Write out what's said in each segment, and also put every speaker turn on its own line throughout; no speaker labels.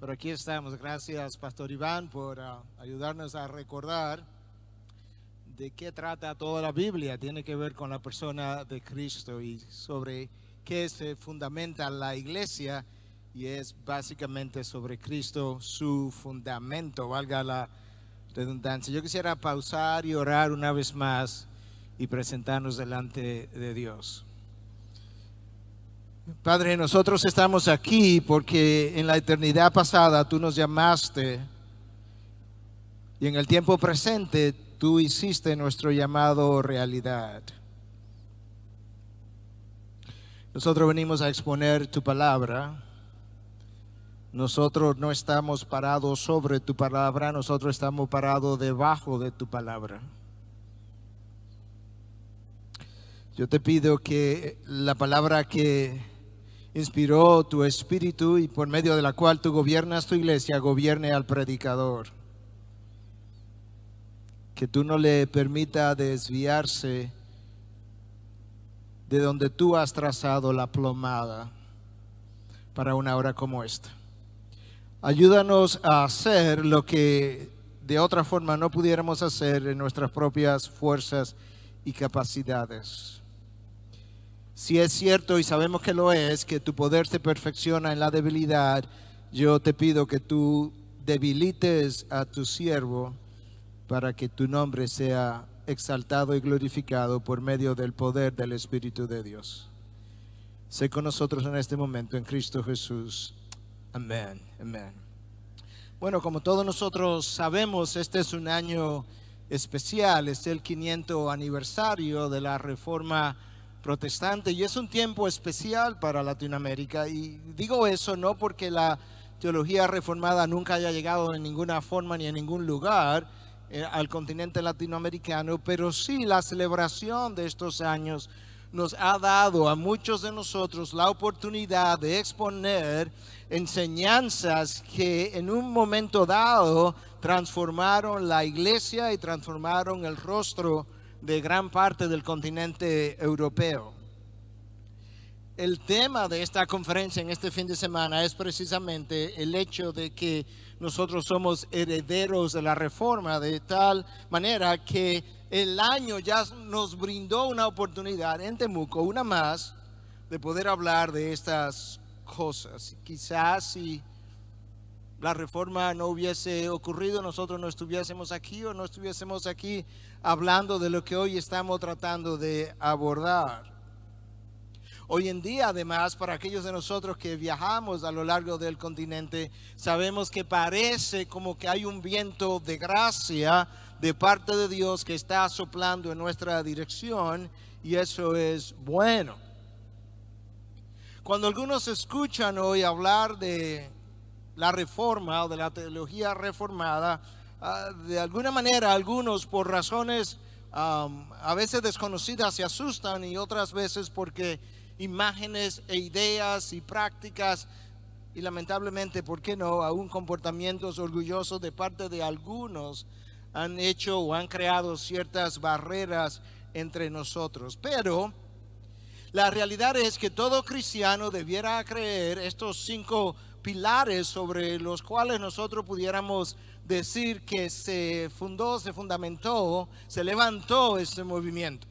Pero aquí estamos. Gracias, Pastor Iván, por ah, ayudarnos a recordar de qué trata toda la Biblia. Tiene que ver con la persona de Cristo y sobre qué se fundamenta la iglesia. Y es básicamente sobre Cristo su fundamento, valga la redundancia. Yo quisiera pausar y orar una vez más y presentarnos delante de Dios. Padre, nosotros estamos aquí porque en la eternidad pasada tú nos llamaste y en el tiempo presente tú hiciste nuestro llamado realidad. Nosotros venimos a exponer tu palabra. Nosotros no estamos parados sobre tu palabra, nosotros estamos parados debajo de tu palabra. Yo te pido que la palabra que inspiró tu espíritu y por medio de la cual tú gobiernas tu iglesia, gobierne al predicador. Que tú no le permita desviarse de donde tú has trazado la plomada para una hora como esta. Ayúdanos a hacer lo que de otra forma no pudiéramos hacer en nuestras propias fuerzas y capacidades. Si es cierto y sabemos que lo es, que tu poder se perfecciona en la debilidad, yo te pido que tú debilites a tu siervo para que tu nombre sea exaltado y glorificado por medio del poder del Espíritu de Dios. Sé con nosotros en este momento en Cristo Jesús. Amén, amén. Bueno, como todos nosotros sabemos, este es un año especial, es el 500 aniversario de la reforma protestante y es un tiempo especial para Latinoamérica. Y digo eso no porque la teología reformada nunca haya llegado en ninguna forma ni en ningún lugar eh, al continente latinoamericano, pero sí la celebración de estos años nos ha dado a muchos de nosotros la oportunidad de exponer enseñanzas que en un momento dado transformaron la iglesia y transformaron el rostro de gran parte del continente europeo. El tema de esta conferencia en este fin de semana es precisamente el hecho de que nosotros somos herederos de la reforma, de tal manera que el año ya nos brindó una oportunidad en Temuco, una más, de poder hablar de estas cosas. Quizás si la reforma no hubiese ocurrido, nosotros no estuviésemos aquí o no estuviésemos aquí hablando de lo que hoy estamos tratando de abordar. Hoy en día, además, para aquellos de nosotros que viajamos a lo largo del continente, sabemos que parece como que hay un viento de gracia de parte de Dios que está soplando en nuestra dirección y eso es bueno. Cuando algunos escuchan hoy hablar de la reforma o de la teología reformada, ah, de alguna manera algunos por razones a veces desconocidas se asustan y otras veces porque imágenes e ideas y prácticas y lamentablemente, ¿por qué no?, aún comportamientos orgullosos de parte de algunos han hecho o han creado ciertas barreras entre nosotros. Pero la realidad es que todo cristiano debiera creer estos cinco pilares sobre los cuales nosotros pudiéramos decir que se fundó, se fundamentó, se levantó este movimiento.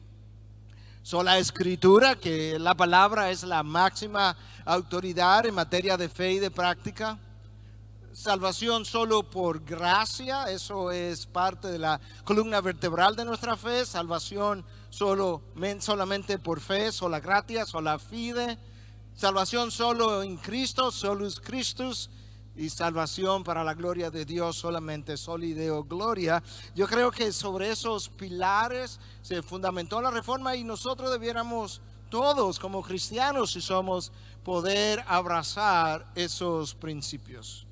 Son la escritura, que la palabra es la máxima autoridad en materia de fe y de práctica. Salvación solo por gracia, eso es parte de la columna vertebral de nuestra fe. Salvación solo, solamente por fe, sola gratia, sola fide Salvación solo en Cristo, solus Christus, y salvación para la gloria de Dios solamente, solideo gloria. Yo creo que sobre esos pilares se fundamentó la reforma y nosotros debiéramos todos como cristianos, si somos, poder abrazar esos principios.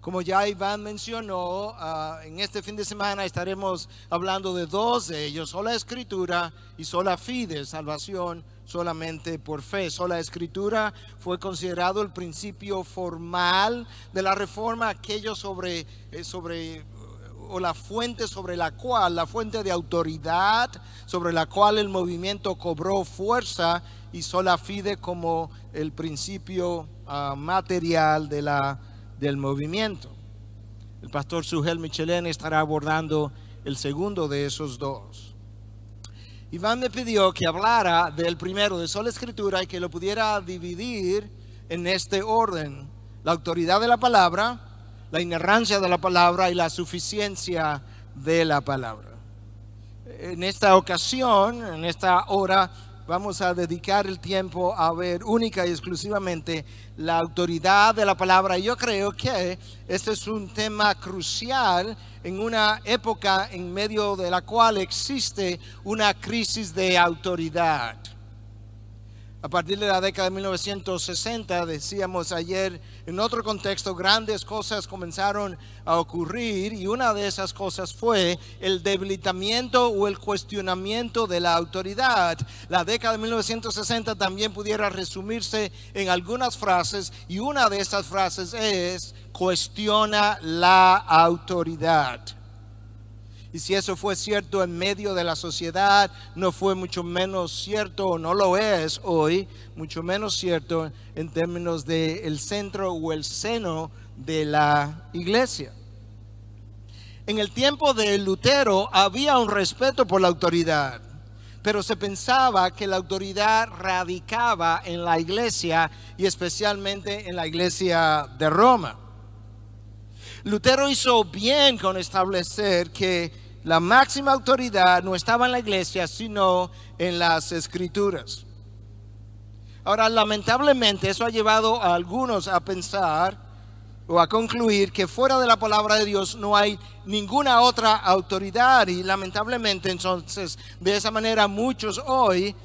Como ya Iván mencionó, ah, en este fin de semana estaremos hablando de dos de ellos, sola escritura y sola fide, salvación solamente por fe. Sola escritura fue considerado el principio formal de la reforma, aquello sobre, eh, sobre o la fuente sobre la cual, la fuente de autoridad sobre la cual el movimiento cobró fuerza y sola fide como el principio ah, material de la, del movimiento. El pastor Sugel Michelén estará abordando el segundo de esos dos. Iván me pidió que hablara del primero, de sola escritura, y que lo pudiera dividir en este orden. La autoridad de la palabra, la inerrancia de la palabra y la suficiencia de la palabra. En esta ocasión, en esta hora, vamos a dedicar el tiempo a ver única y exclusivamente la autoridad de la palabra. Yo creo que este es un tema crucial en una época en medio de la cual existe una crisis de autoridad. A partir de la década de 1960, decíamos ayer, en otro contexto, grandes cosas comenzaron a ocurrir y una de esas cosas fue el debilitamiento o el cuestionamiento de la autoridad. La década de 1960 también pudiera resumirse en algunas frases y una de esas frases es, cuestiona la autoridad. Y si eso fue cierto en medio de la sociedad, no fue mucho menos cierto, o no lo es hoy, mucho menos cierto en términos del el centro o el seno de la iglesia. En el tiempo de Lutero había un respeto por la autoridad, pero se pensaba que la autoridad radicaba en la iglesia y especialmente en la iglesia de Roma. Lutero hizo bien con establecer que la máxima autoridad no estaba en la iglesia, sino en las escrituras. Ahora, lamentablemente, eso ha llevado a algunos a pensar o a concluir que fuera de la palabra de Dios no hay ninguna otra autoridad y lamentablemente entonces de esa manera muchos hoy,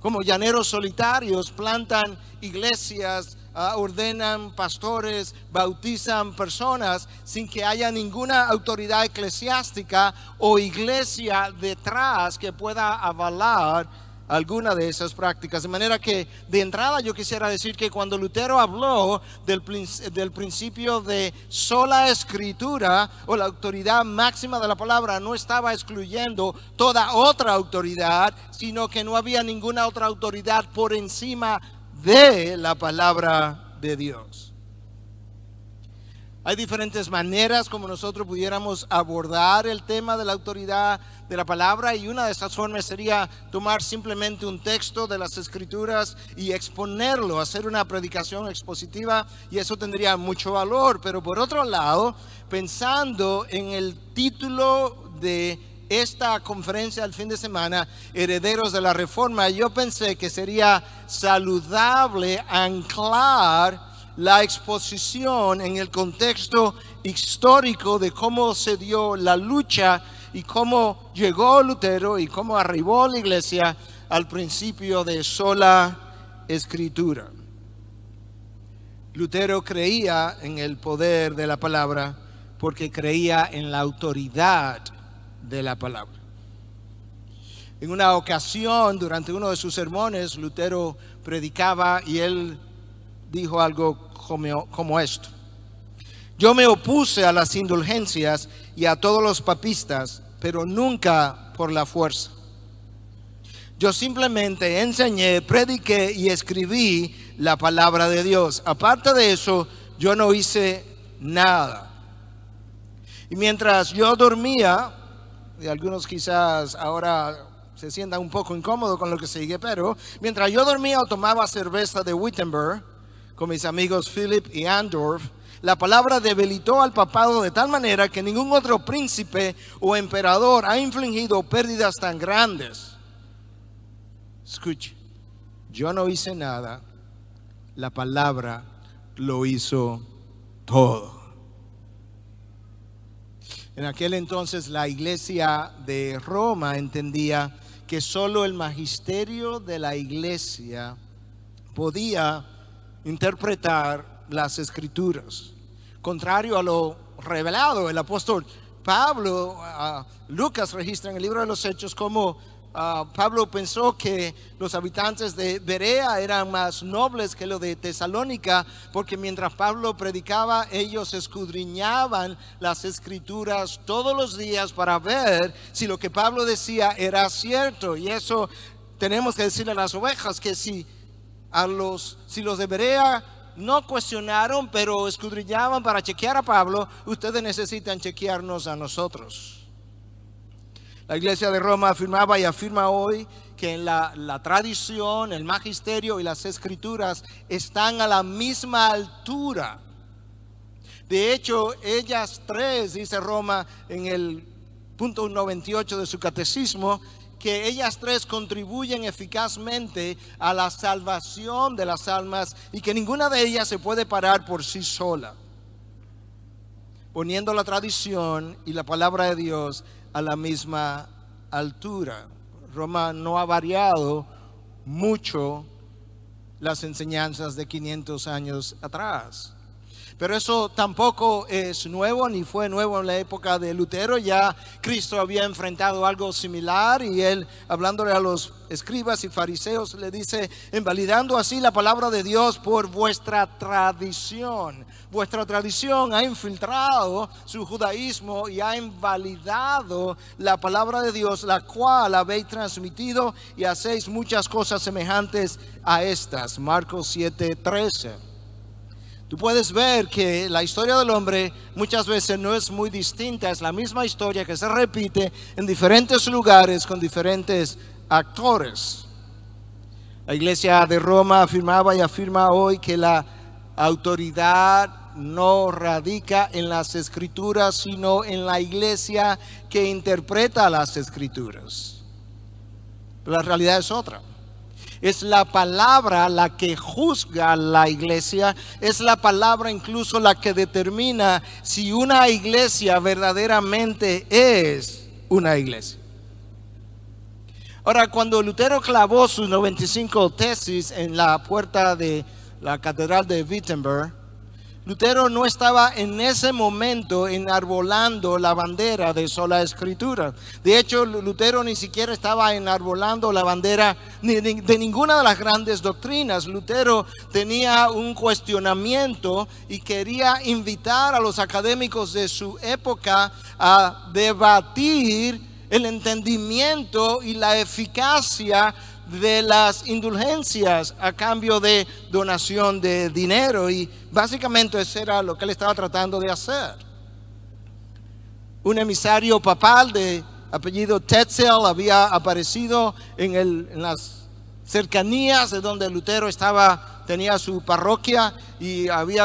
como llaneros solitarios, plantan iglesias Ah, ordenan pastores, bautizan personas sin que haya ninguna autoridad eclesiástica o iglesia detrás que pueda avalar alguna de esas prácticas. De manera que de entrada yo quisiera decir que cuando Lutero habló del, del, principio de sola escritura o la autoridad máxima de la palabra, no estaba excluyendo toda otra autoridad, sino que no había ninguna otra autoridad por encima de la palabra de Dios. Hay diferentes maneras como nosotros pudiéramos abordar el tema de la autoridad de la palabra y una de esas formas sería tomar simplemente un texto de las escrituras y exponerlo, hacer una predicación expositiva y eso tendría mucho valor. Pero por otro lado, pensando en el título de esta conferencia al fin de semana, Herederos de la Reforma, yo pensé que sería saludable anclar la exposición en el contexto histórico de cómo se dio la lucha y cómo llegó Lutero y cómo arribó la iglesia al principio de sola escritura. Lutero creía en el poder de la palabra porque creía en la autoridad de la palabra. En una ocasión, durante uno de sus sermones, Lutero predicaba y él dijo algo como, esto. Yo me opuse a las indulgencias y a todos los papistas, pero nunca por la fuerza. Yo simplemente enseñé, prediqué y escribí la palabra de Dios. Aparte de eso, yo no hice nada. Y mientras yo dormía, algunos quizás ahora se sientan un poco incómodos con lo que sigue, pero mientras yo dormía o tomaba cerveza de Wittenberg con mis amigos Philip y Andorf, la palabra debilitó al papado de tal manera que ningún otro príncipe o emperador ha infligido pérdidas tan grandes. Escuche, yo no hice nada, la palabra lo hizo todo. En aquel entonces la iglesia de Roma entendía que solo el magisterio de la iglesia podía interpretar las escrituras. Contrario a lo revelado, el apóstol Pablo, ah, Lucas registra en el libro de los Hechos como Ah, Pablo pensó que los habitantes de Berea eran más nobles que los de Tesalónica, porque mientras Pablo predicaba, ellos escudriñaban las escrituras todos los días para ver si lo que Pablo decía era cierto. Y eso tenemos que decirle a las ovejas, que si, a los, si los de Berea no cuestionaron, pero escudriñaban para chequear a Pablo, ustedes necesitan chequearnos a nosotros. La Iglesia de Roma afirmaba y afirma hoy que la, la tradición, el magisterio y las escrituras están a la misma altura. De hecho, ellas tres, dice Roma en el punto 98 de su catecismo, que ellas tres contribuyen eficazmente a la salvación de las almas y que ninguna de ellas se puede parar por sí sola. Poniendo la tradición y la palabra de Dios a la misma altura. Roma no ha variado mucho las enseñanzas de 500 años atrás. Pero eso tampoco es nuevo, ni fue nuevo en la época de Lutero. Ya Cristo había enfrentado algo similar y él, hablándole a los escribas y fariseos, le dice, invalidando así la palabra de Dios por vuestra tradición vuestra tradición ha infiltrado su judaísmo y ha invalidado la palabra de Dios, la cual habéis transmitido y hacéis muchas cosas semejantes a estas. Marcos 13. Tú puedes ver que la historia del hombre muchas veces no es muy distinta, es la misma historia que se repite en diferentes lugares con diferentes actores. La iglesia de Roma afirmaba y afirma hoy que la autoridad no radica en las escrituras, sino en la iglesia que interpreta las escrituras. Pero la realidad es otra. Es la palabra la que juzga la iglesia, es la palabra incluso la que determina si una iglesia verdaderamente es una iglesia. Ahora, cuando Lutero clavó sus 95 tesis en la puerta de la catedral de Wittenberg, Lutero no estaba en ese momento enarbolando la bandera de sola escritura. De hecho, Lutero ni siquiera estaba enarbolando la bandera de ninguna de las grandes doctrinas. Lutero tenía un cuestionamiento y quería invitar a los académicos de su época a debatir el entendimiento y la eficacia de las indulgencias a cambio de donación de dinero y básicamente eso era lo que él estaba tratando de hacer. Un emisario papal de apellido Tetzel había aparecido en, el, en las cercanías de donde Lutero estaba, tenía su parroquia y había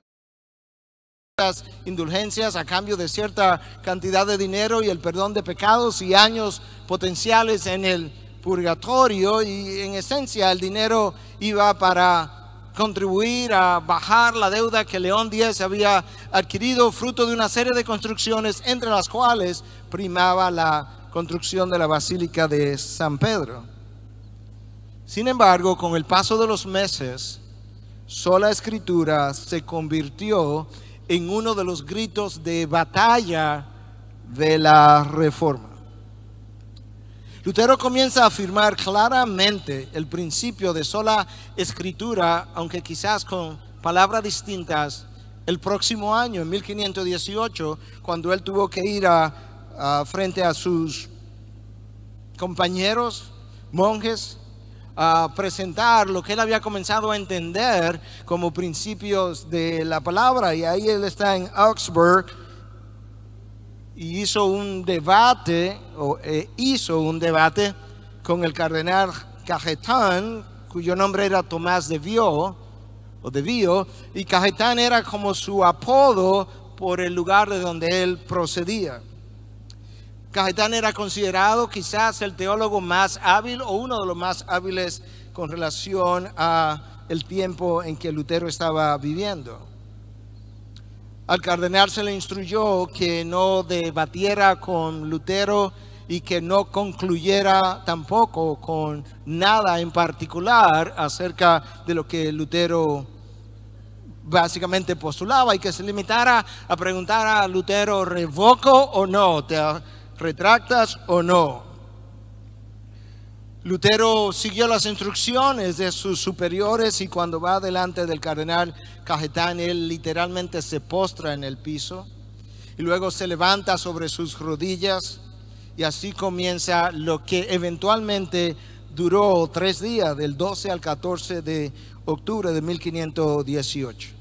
indulgencias a cambio de cierta cantidad de dinero y el perdón de pecados y años potenciales en el purgatorio y en esencia el dinero iba para contribuir a bajar la deuda que León X había adquirido fruto de una serie de construcciones entre las cuales primaba la construcción de la Basílica de San Pedro. Sin embargo, con el paso de los meses, sola escritura se convirtió en uno de los gritos de batalla de la reforma. Lutero comienza a afirmar claramente el principio de sola escritura, aunque quizás con palabras distintas, el próximo año, en 1518, cuando él tuvo que ir a, frente a sus compañeros, monjes, a presentar lo que él había comenzado a entender como principios de la palabra. Y ahí él está en Augsburg y hizo un debate, o e hizo un debate con el cardenal Cajetán, cuyo nombre era Tomás de Vio, o de y Cajetán era como su apodo por el lugar de donde él procedía. Cajetán era considerado quizás el teólogo más hábil o uno de los más hábiles con relación a el tiempo en que Lutero estaba viviendo. Al cardenal se le instruyó que no debatiera con Lutero y que no concluyera tampoco con nada en particular acerca de lo que Lutero básicamente postulaba y que se limitara a preguntar a Lutero, ¿revoco o no? ¿Te retractas o no? Lutero siguió las instrucciones de sus superiores y cuando va delante del cardenal Cajetán, él literalmente se postra en el piso y luego se levanta sobre sus rodillas y así comienza lo que eventualmente duró tres días, del 12 al 14 de octubre de 1518.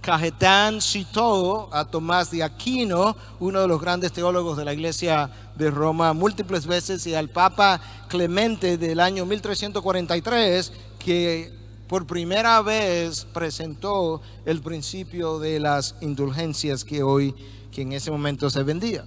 Cajetán citó a Tomás de Aquino, uno de los grandes teólogos de la Iglesia de Roma, múltiples veces y al Papa Clemente del año 1343 que por primera vez presentó el principio de las indulgencias que hoy, que en ese momento se vendía.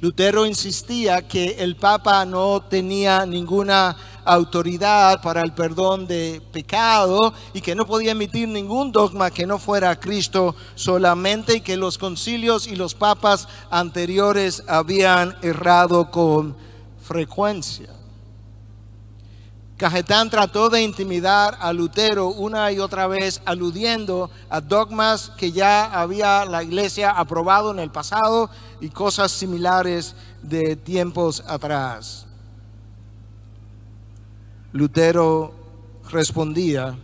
Lutero insistía que el Papa no tenía ninguna autoridad para el perdón de pecado y que no podía emitir ningún dogma que no fuera Cristo solamente y que los concilios y los papas anteriores habían errado con frecuencia. Cajetán trató de intimidar a Lutero una y otra vez aludiendo a dogmas que ya había la iglesia aprobado en el pasado y cosas similares de tiempos atrás. Lutero respondía,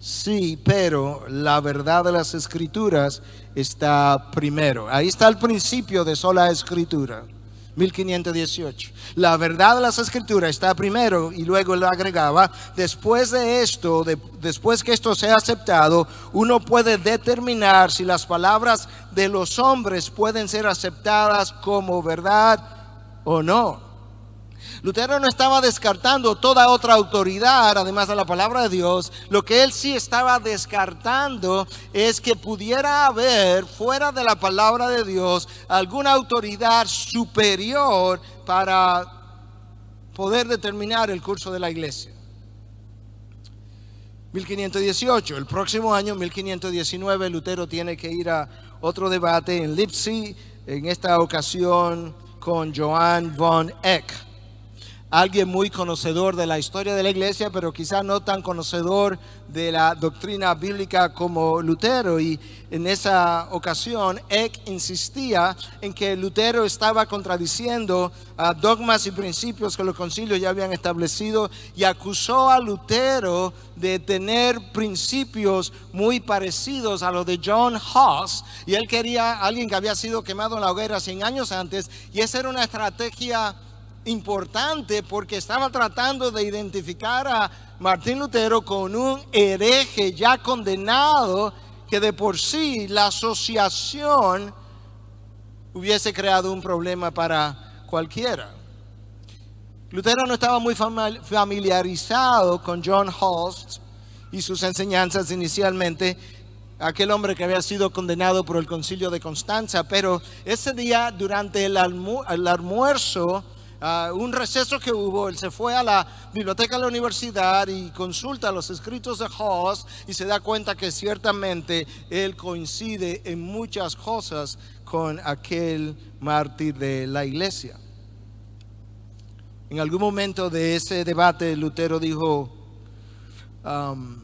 sí, pero la verdad de las escrituras está primero. Ahí está el principio de sola escritura. 1518. La verdad de las escrituras está primero y luego lo agregaba, después de esto, después que esto sea aceptado, uno puede determinar si las palabras de los hombres pueden ser aceptadas como verdad o no. Lutero no estaba descartando toda otra autoridad, además de la palabra de Dios. Lo que él sí estaba descartando es que pudiera haber fuera de la palabra de Dios alguna autoridad superior para poder determinar el curso de la iglesia. 1518, el próximo año, 1519, Lutero tiene que ir a otro debate en Leipzig, en esta ocasión con Joan von Eck alguien muy conocedor de la historia de la iglesia, pero quizás no tan conocedor de la doctrina bíblica como Lutero. Y en esa ocasión, Eck insistía en que Lutero estaba contradiciendo a ah, dogmas y principios que los concilios ya habían establecido y acusó a Lutero de tener principios muy parecidos a los de John Huss. Y él quería a alguien que había sido quemado en la hoguera 100 años antes. Y esa era una estrategia importante porque estaba tratando de identificar a Martín Lutero con un hereje ya condenado que de por sí la asociación hubiese creado un problema para cualquiera. Lutero no estaba muy familiarizado con John Host y sus enseñanzas inicialmente, aquel hombre que había sido condenado por el concilio de Constanza, pero ese día durante el, el almuerzo, Ah, un receso que hubo, él se fue a la biblioteca de la universidad y consulta los escritos de Hoss y se da cuenta que ciertamente él coincide en muchas cosas con aquel mártir de la iglesia. En algún momento de ese debate, Lutero dijo, um,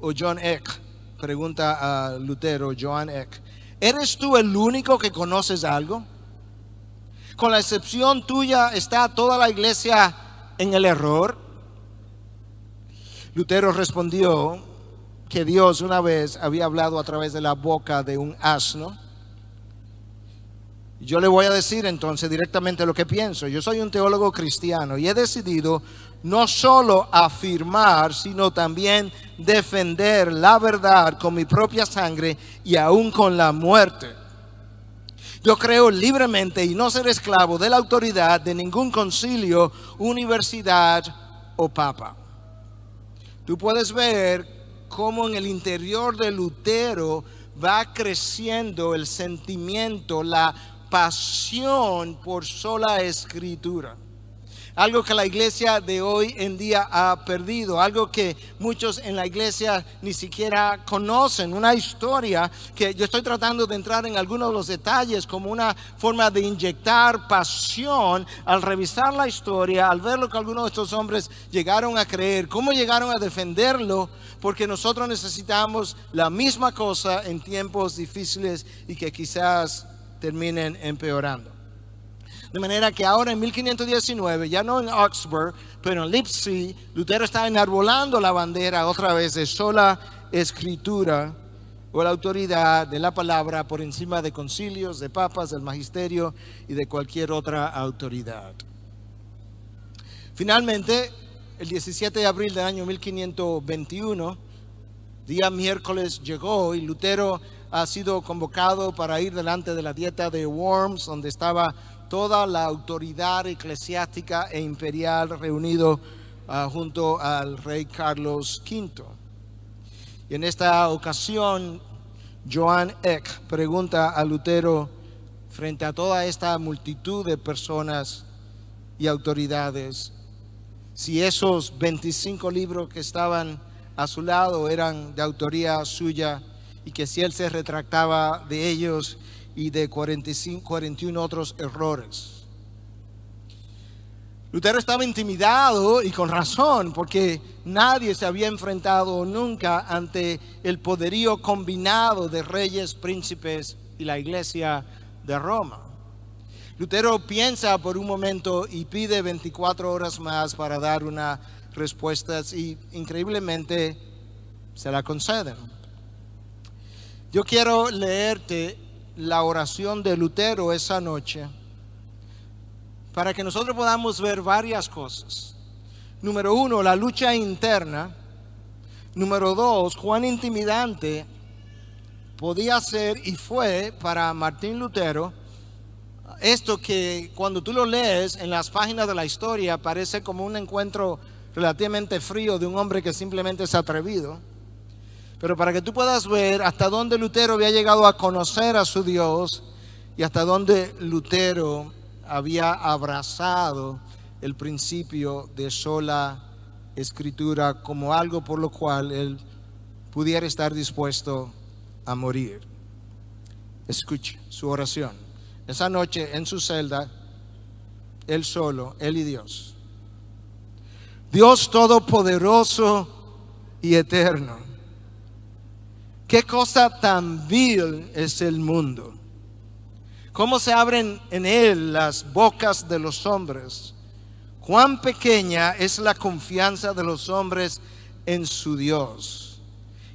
o John Eck, pregunta a Lutero, John Eck, ¿eres tú el único que conoces algo? con la excepción tuya, está toda la iglesia en el error? Lutero respondió que Dios una vez había hablado a través de la boca de un asno. Yo le voy a decir entonces directamente lo que pienso. Yo soy un teólogo cristiano y he decidido no solo afirmar, sino también defender la verdad con mi propia sangre y aún con la muerte. Yo creo libremente y no ser esclavo de la autoridad de ningún concilio, universidad o papa. Tú puedes ver cómo en el interior de Lutero va creciendo el sentimiento, la pasión por sola escritura algo que la iglesia de hoy en día ha perdido, algo que muchos en la iglesia ni siquiera conocen, una historia que yo estoy tratando de entrar en algunos de los detalles como una forma de inyectar pasión al revisar la historia, al ver lo que algunos de estos hombres llegaron a creer, cómo llegaron a defenderlo, porque nosotros necesitamos la misma cosa en tiempos difíciles y que quizás terminen empeorando. De manera que ahora en 1519, ya no en Oxford, pero en Leipzig, Lutero está enarbolando la bandera otra vez de sola escritura o la autoridad de la palabra por encima de concilios, de papas, del magisterio y de cualquier otra autoridad. Finalmente, el 17 de abril del año 1521, día miércoles llegó y Lutero ha sido convocado para ir delante de la dieta de Worms, donde estaba toda la autoridad eclesiástica e imperial reunido ah, junto al rey Carlos V. Y en esta ocasión, Joan Eck pregunta a Lutero, frente a toda esta multitud de personas y autoridades, si esos 25 libros que estaban a su lado eran de autoría suya y que si él se retractaba de ellos, y de 45, 41 otros errores. Lutero estaba intimidado y con razón, porque nadie se había enfrentado nunca ante el poderío combinado de reyes, príncipes y la iglesia de Roma. Lutero piensa por un momento y pide 24 horas más para dar una respuesta y increíblemente se la conceden. Yo quiero leerte la oración de Lutero esa noche para que nosotros podamos ver varias cosas. Número uno, la lucha interna. Número dos, cuán intimidante podía ser y fue para Martín Lutero esto que cuando tú lo lees en las páginas de la historia parece como un encuentro relativamente frío de un hombre que simplemente es atrevido pero para que tú puedas ver hasta dónde Lutero había llegado a conocer a su Dios y hasta dónde Lutero había abrazado el principio de sola escritura como algo por lo cual él pudiera estar dispuesto a morir. Escuche su oración. Esa noche en su celda, él solo, él y Dios. Dios todopoderoso y eterno Qué cosa tan vil es el mundo. Cómo se abren en él las bocas de los hombres. Cuán pequeña es la confianza de los hombres en su Dios.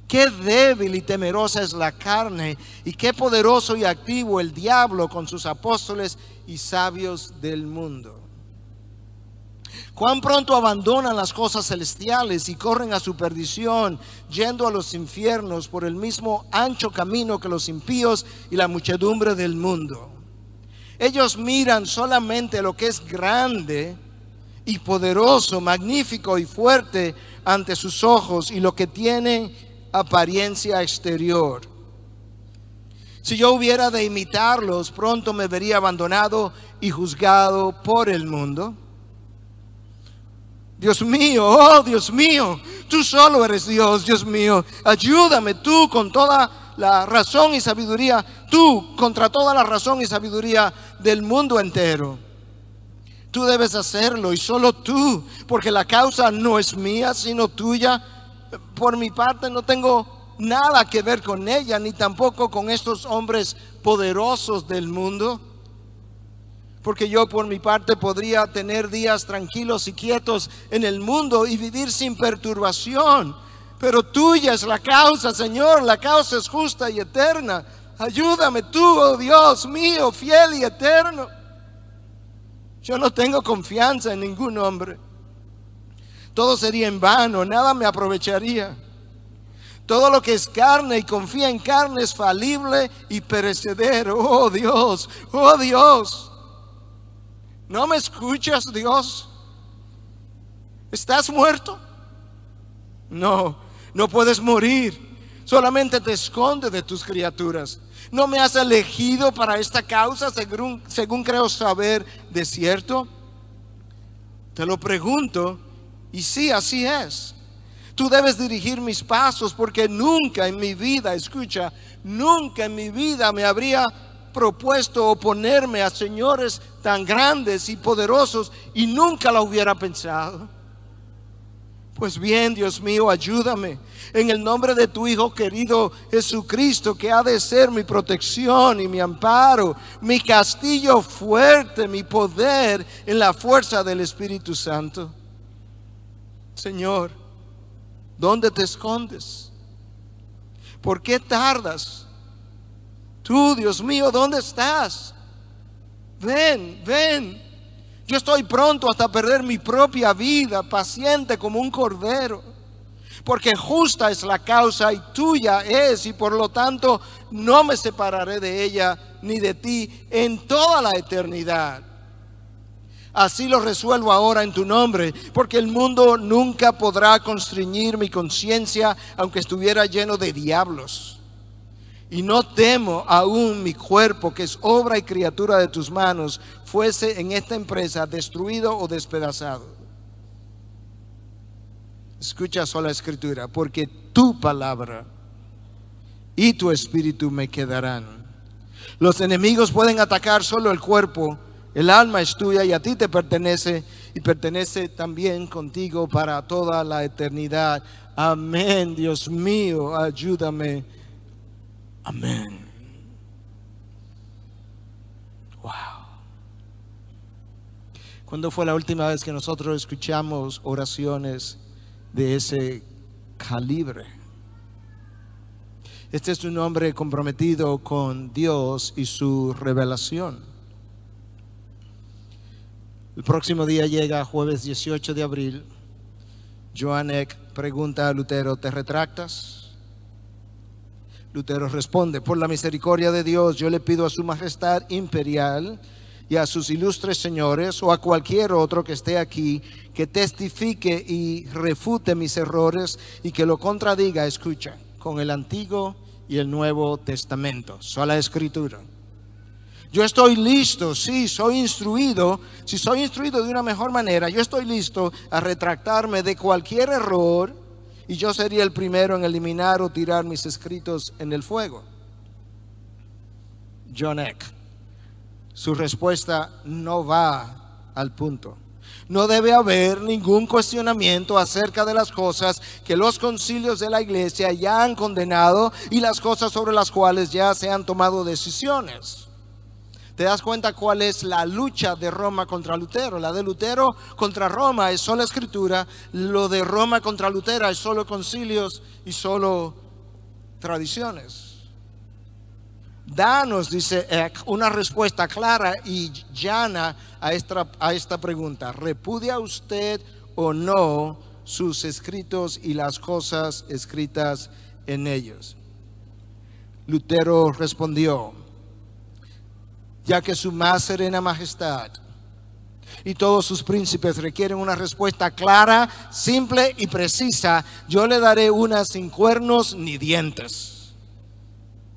Qué débil y temerosa es la carne y qué poderoso y activo el diablo con sus apóstoles y sabios del mundo. Cuán pronto abandonan las cosas celestiales y corren a su perdición, yendo a los infiernos por el mismo ancho camino que los impíos y la muchedumbre del mundo. Ellos miran solamente lo que es grande y poderoso, magnífico y fuerte ante sus ojos y lo que tiene apariencia exterior. Si yo hubiera de imitarlos, pronto me vería abandonado y juzgado por el mundo. Dios mío, oh Dios mío, tú solo eres Dios, Dios mío. Ayúdame tú con toda la razón y sabiduría, tú contra toda la razón y sabiduría del mundo entero. Tú debes hacerlo y solo tú, porque la causa no es mía, sino tuya. Por mi parte no tengo nada que ver con ella, ni tampoco con estos hombres poderosos del mundo porque yo por mi parte podría tener días tranquilos y quietos en el mundo y vivir sin perturbación. Pero tuya es la causa, Señor, la causa es justa y eterna. Ayúdame tú, oh Dios mío, fiel y eterno. Yo no tengo confianza en ningún hombre. Todo sería en vano, nada me aprovecharía. Todo lo que es carne y confía en carne es falible y perecedero. Oh Dios, oh Dios. ¿No me escuchas, Dios? ¿Estás muerto? No, no puedes morir. Solamente te esconde de tus criaturas. No me has elegido para esta causa, según, según creo saber, de cierto. Te lo pregunto, y sí, así es. Tú debes dirigir mis pasos porque nunca en mi vida, escucha, nunca en mi vida me habría propuesto oponerme a señores tan grandes y poderosos y nunca la hubiera pensado. Pues bien, Dios mío, ayúdame en el nombre de tu Hijo querido Jesucristo, que ha de ser mi protección y mi amparo, mi castillo fuerte, mi poder en la fuerza del Espíritu Santo. Señor, ¿dónde te escondes? ¿Por qué tardas? Tú, Dios mío, ¿dónde estás? Ven, ven. Yo estoy pronto hasta perder mi propia vida, paciente como un cordero. Porque justa es la causa y tuya es, y por lo tanto no me separaré de ella ni de ti en toda la eternidad. Así lo resuelvo ahora en tu nombre, porque el mundo nunca podrá constriñir mi conciencia, aunque estuviera lleno de diablos. Y no temo aún mi cuerpo, que es obra y criatura de tus manos, fuese en esta empresa destruido o despedazado. Escucha sola escritura, porque tu palabra y tu espíritu me quedarán. Los enemigos pueden atacar solo el cuerpo, el alma es tuya y a ti te pertenece y pertenece también contigo para toda la eternidad. Amén, Dios mío, ayúdame Amén. Wow. ¿Cuándo fue la última vez que nosotros escuchamos oraciones de ese calibre? Este es un hombre comprometido con Dios y su revelación. El próximo día llega jueves 18 de abril. Joanek pregunta a Lutero, ¿te retractas? Lutero responde, por la misericordia de Dios yo le pido a su majestad imperial y a sus ilustres señores o a cualquier otro que esté aquí que testifique y refute mis errores y que lo contradiga, escucha, con el Antiguo y el Nuevo Testamento, sola escritura. Yo estoy listo, sí, soy instruido, si soy instruido de una mejor manera, yo estoy listo a retractarme de cualquier error y yo sería el primero en eliminar o tirar mis escritos en el fuego. John Eck, su respuesta no va al punto. No debe haber ningún cuestionamiento acerca de las cosas que los concilios de la iglesia ya han condenado y las cosas sobre las cuales ya se han tomado decisiones. Te das cuenta cuál es la lucha de Roma contra Lutero. La de Lutero contra Roma es solo escritura. Lo de Roma contra Lutero es solo concilios y solo tradiciones. Danos, dice, una respuesta clara y llana a esta, a esta pregunta. ¿Repudia usted o no sus escritos y las cosas escritas en ellos? Lutero respondió, ya que su más serena majestad y todos sus príncipes requieren una respuesta clara, simple y precisa, yo le daré una sin cuernos ni dientes.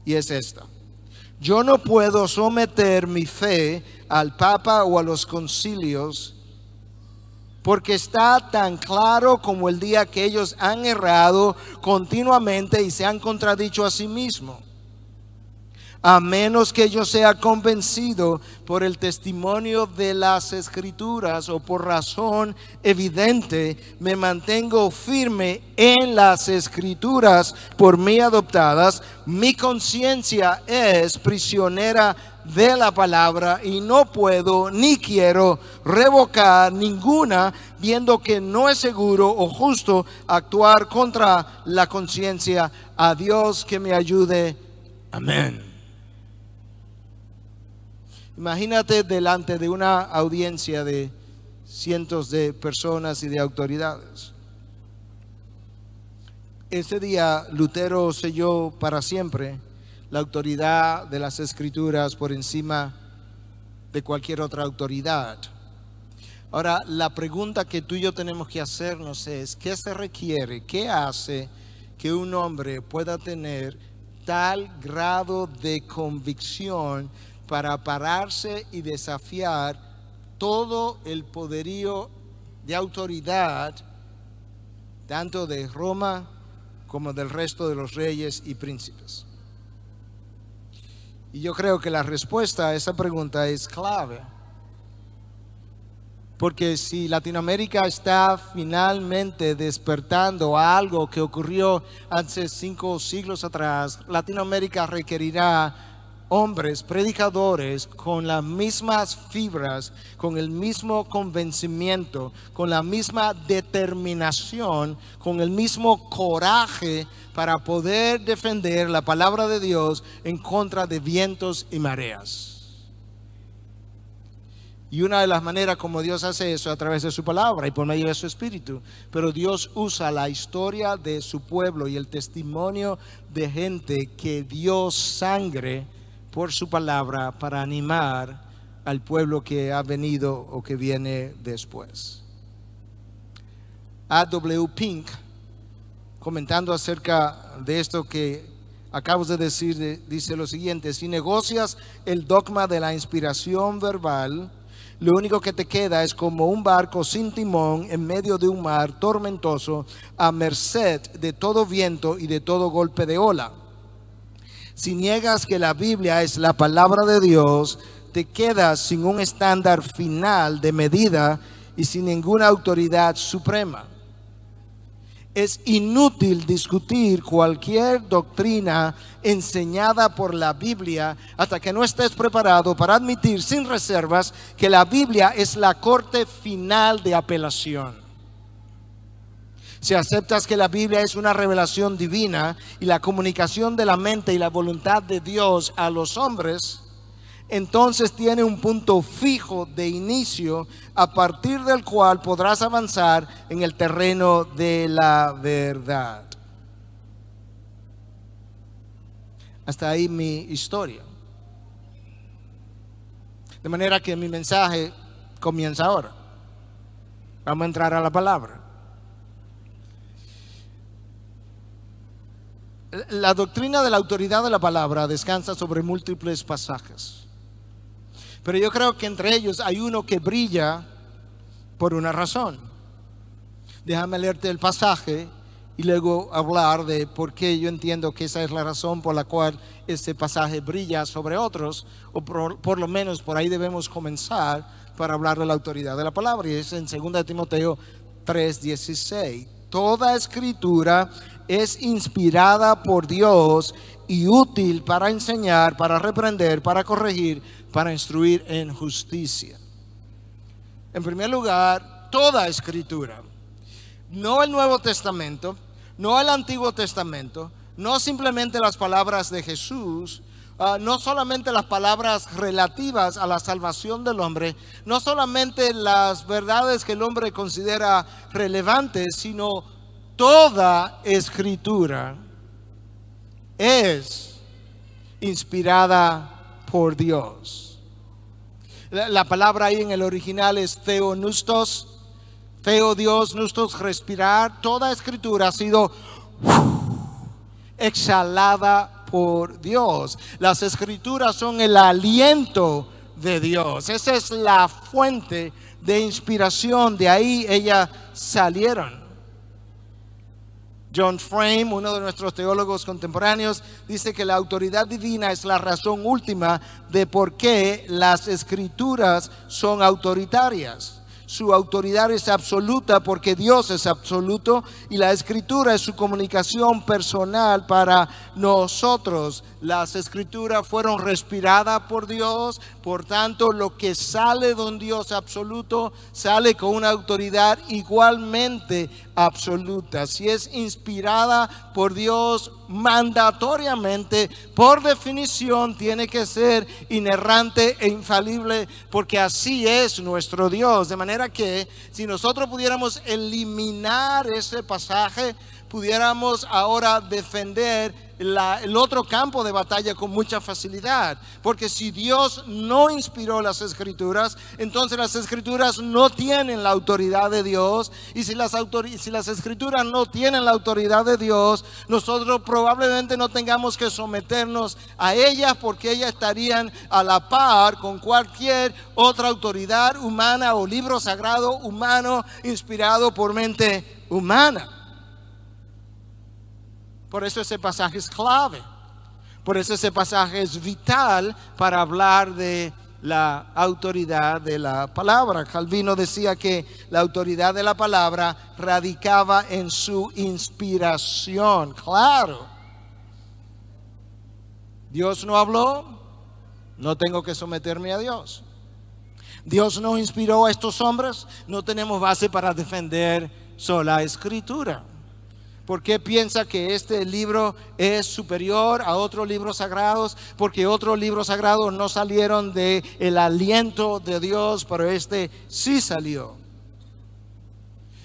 Y es esta. Yo no puedo someter mi fe al Papa o a los concilios porque está tan claro como el día que ellos han errado continuamente y se han contradicho a sí mismos a menos que yo sea convencido por el testimonio de las escrituras o por razón evidente, me mantengo firme en las escrituras por mí adoptadas, mi conciencia es prisionera de la palabra y no puedo ni quiero revocar ninguna, viendo que no es seguro o justo actuar contra la conciencia. A Dios que me ayude. Amén. Imagínate delante de una audiencia de cientos de personas y de autoridades. Ese día Lutero selló para siempre la autoridad de las escrituras por encima de cualquier otra autoridad. Ahora, la pregunta que tú y yo tenemos que hacernos es, ¿qué se requiere? ¿Qué hace que un hombre pueda tener tal grado de convicción para pararse y desafiar todo el poderío de autoridad, tanto de Roma como del resto de los reyes y príncipes. Y yo creo que la respuesta a esa pregunta es clave. Porque si Latinoamérica está finalmente despertando algo que ocurrió hace cinco siglos atrás, Latinoamérica requerirá hombres predicadores con las mismas fibras, con el mismo convencimiento, con la misma determinación, con el mismo coraje para poder defender la palabra de Dios en contra de vientos y mareas. Y una de las maneras como Dios hace eso a través de su palabra y por medio de su espíritu. Pero Dios usa la historia de su pueblo y el testimonio de gente que dio sangre por su palabra para animar al pueblo que ha venido o que viene después. A.W. Pink, comentando acerca de esto que acabo de decir, dice lo siguiente, si negocias el dogma de la inspiración verbal, lo único que te queda es como un barco sin timón en medio de un mar tormentoso, a merced de todo viento y de todo golpe de ola. Si niegas que la Biblia es la palabra de Dios, te quedas sin un estándar final de medida y sin ninguna autoridad suprema. Es inútil discutir cualquier doctrina enseñada por la Biblia hasta que no estés preparado para admitir sin reservas que la Biblia es la corte final de apelación. Si aceptas que la Biblia es una revelación divina y la comunicación de la mente y la voluntad de Dios a los hombres, entonces tiene un punto fijo de inicio a partir del cual podrás avanzar en el terreno de la verdad. Hasta ahí mi historia. De manera que mi mensaje comienza ahora. Vamos a entrar a la palabra. La doctrina de la autoridad de la palabra descansa sobre múltiples pasajes. Pero yo creo que entre ellos hay uno que brilla por una razón. Déjame leerte el pasaje y luego hablar de por qué yo entiendo que esa es la razón por la cual este pasaje brilla sobre otros, o por, lo menos por ahí debemos comenzar para hablar de la autoridad de la palabra. Y es en 2 Timoteo 3:16. Toda escritura es inspirada por Dios y útil para enseñar, para reprender, para corregir, para instruir en justicia. En primer lugar, toda escritura. No el Nuevo Testamento, no el Antiguo Testamento, no simplemente las palabras de Jesús, Ah, no solamente las palabras relativas a la salvación del hombre, no solamente las verdades que el hombre considera relevantes, sino toda escritura es inspirada por Dios. La, palabra ahí en el original es nustos teo Dios, nustos respirar. Toda escritura ha sido exhalada por Dios. Las escrituras son el aliento de Dios. Esa es la fuente de inspiración. De ahí ellas salieron. John Frame, uno de nuestros teólogos contemporáneos, dice que la autoridad divina es la razón última de por qué las escrituras son autoritarias. Su autoridad es absoluta porque Dios es absoluto y la escritura es su comunicación personal para nosotros. Las escrituras fueron respiradas por Dios, por tanto lo que sale de un Dios absoluto sale con una autoridad igualmente absoluta. Si es inspirada por Dios, mandatoriamente, por definición, tiene que ser inerrante e infalible, porque así es nuestro Dios. De manera que si nosotros pudiéramos eliminar ese pasaje, pudiéramos ahora defender el otro campo de batalla con mucha facilidad. Porque si Dios no inspiró las escrituras, entonces las escrituras no tienen la autoridad de Dios. Y si las, si las escrituras no tienen la autoridad de Dios, nosotros probablemente no tengamos que someternos a ellas porque ellas estarían a la par con cualquier otra autoridad humana o libro sagrado humano inspirado por mente humana. Por eso ese pasaje es clave. Por eso ese pasaje es vital para hablar de la autoridad de la palabra. Calvino decía que la autoridad de la palabra radicaba en su inspiración. Claro. Dios no habló, no tengo que someterme a Dios. Dios no inspiró a estos hombres, no tenemos base para defender sola escritura. ¿Por qué piensa que este libro es superior a otros libros sagrados? Porque otros libros sagrados no salieron del aliento de Dios, pero este sí salió.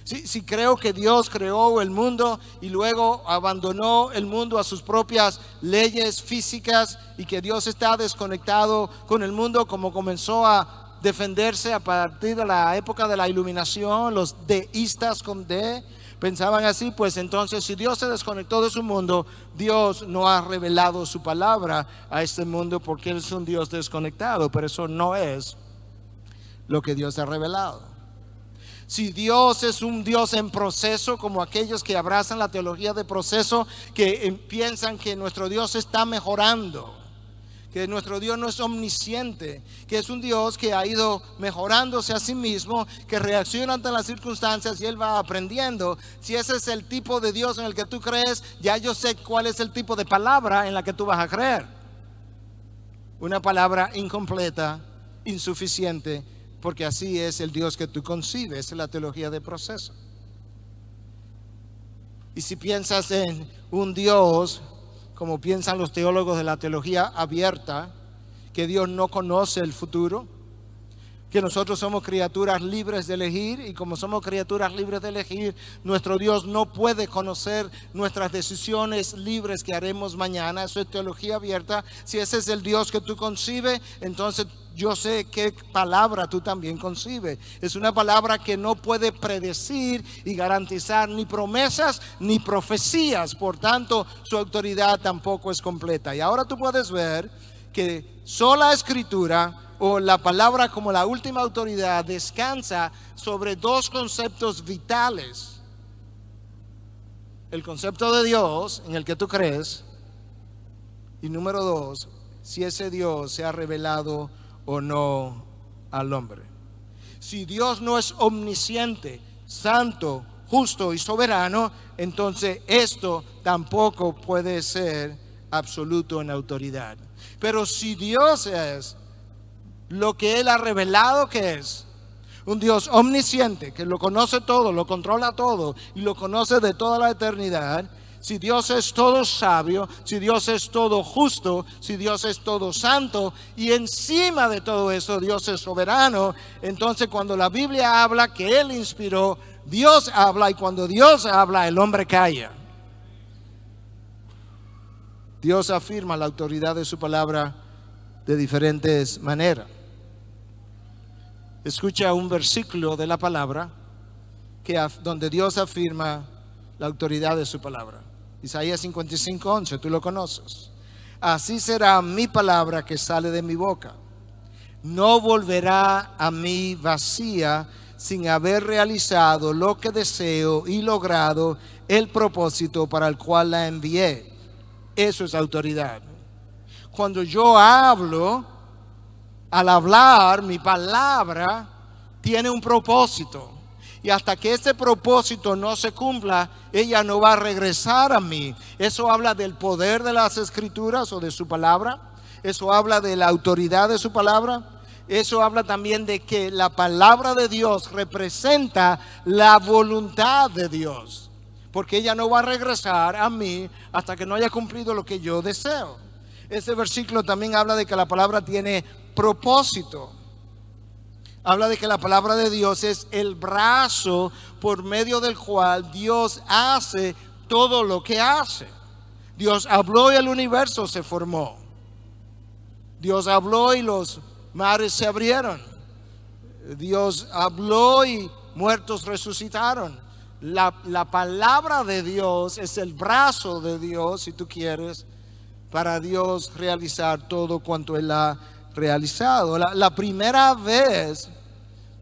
Si, si, creo que Dios creó el mundo y luego abandonó el mundo a sus propias leyes físicas y que Dios está desconectado con el mundo como comenzó a defenderse a partir de la época de la iluminación, los deístas con D, Pensaban así, pues entonces si Dios se desconectó de su mundo, Dios no ha revelado su palabra a este mundo porque Él es un Dios desconectado, pero eso no es lo que Dios ha revelado. Si Dios es un Dios en proceso, como aquellos que abrazan la teología de proceso, que piensan que nuestro Dios está mejorando, que nuestro Dios no es omnisciente, que es un Dios que ha ido mejorándose a sí mismo, que reacciona ante las circunstancias y Él va aprendiendo. Si ese es el tipo de Dios en el que tú crees, ya yo sé cuál es el tipo de palabra en la que tú vas a creer. Una palabra incompleta, insuficiente, porque así es el Dios que tú concibes, es la teología de proceso. Y si piensas en un Dios como piensan los teólogos de la teología abierta, que Dios no conoce el futuro, que nosotros somos criaturas libres de elegir y como somos criaturas libres de elegir, nuestro Dios no puede conocer nuestras decisiones libres que haremos mañana. Eso es teología abierta. Si ese es el Dios que tú concibes, entonces yo sé qué palabra tú también concibes. Es una palabra que no puede predecir y garantizar ni promesas ni profecías. Por tanto, su autoridad tampoco es completa. Y ahora tú puedes ver que sola escritura o la palabra como la última autoridad descansa sobre dos conceptos vitales. El concepto de Dios en el que tú crees y número dos, si ese Dios se ha revelado o no al hombre. Si Dios no es omnisciente, santo, justo y soberano, entonces esto tampoco puede ser absoluto en autoridad. Pero si Dios es lo que Él ha revelado que es. Un Dios omnisciente, que lo conoce todo, lo controla todo y lo conoce de toda la eternidad. Si Dios es todo sabio, si Dios es todo justo, si Dios es todo santo y encima de todo eso Dios es soberano, entonces cuando la Biblia habla que Él inspiró, Dios habla y cuando Dios habla el hombre calla. Dios afirma la autoridad de su palabra de diferentes maneras escucha un versículo de la palabra que, donde Dios afirma la autoridad de su palabra. Isaías 55, 11, tú lo conoces. Así será mi palabra que sale de mi boca. No volverá a mí vacía sin haber realizado lo que deseo y logrado el propósito para el cual la envié. Eso es autoridad. Cuando yo hablo, al hablar, mi palabra tiene un propósito. Y hasta que ese propósito no se cumpla, ella no va a regresar a mí. Eso habla del poder de las escrituras o de su palabra. Eso habla de la autoridad de su palabra. Eso habla también de que la palabra de Dios representa la voluntad de Dios. Porque ella no va a regresar a mí hasta que no haya cumplido lo que yo deseo. Ese versículo también habla de que la palabra tiene propósito. Habla de que la palabra de Dios es el brazo por medio del cual Dios hace todo lo que hace. Dios habló y el universo se formó. Dios habló y los mares se abrieron. Dios habló y muertos resucitaron. La, la palabra de Dios es el brazo de Dios, si tú quieres, para Dios realizar todo cuanto Él ha realizado. La, primera vez,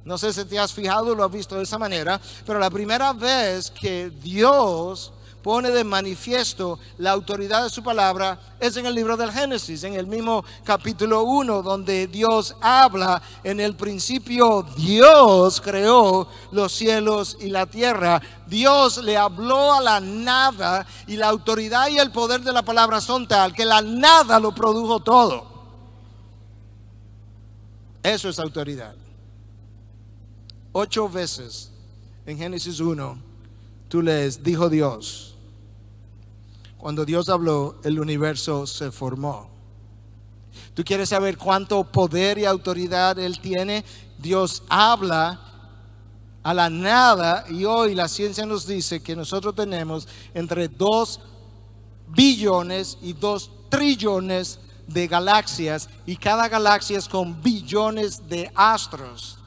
no sé si te has fijado, lo has visto de esa manera, pero la primera vez que Dios pone de manifiesto la autoridad de su palabra es en el libro del Génesis, en el mismo capítulo 1, donde Dios habla, en el principio Dios creó los cielos y la tierra. Dios le habló a la nada y la autoridad y el poder de la palabra son tal que la nada lo produjo todo. Eso es autoridad. Ocho veces en Génesis 1 tú les dijo Dios. Cuando Dios habló, el universo se formó. ¿Tú quieres saber cuánto poder y autoridad Él tiene? Dios habla a la nada y hoy la ciencia nos dice que nosotros tenemos entre 2 billones y 2 trillones de galaxias y cada galaxia es con billones de astros.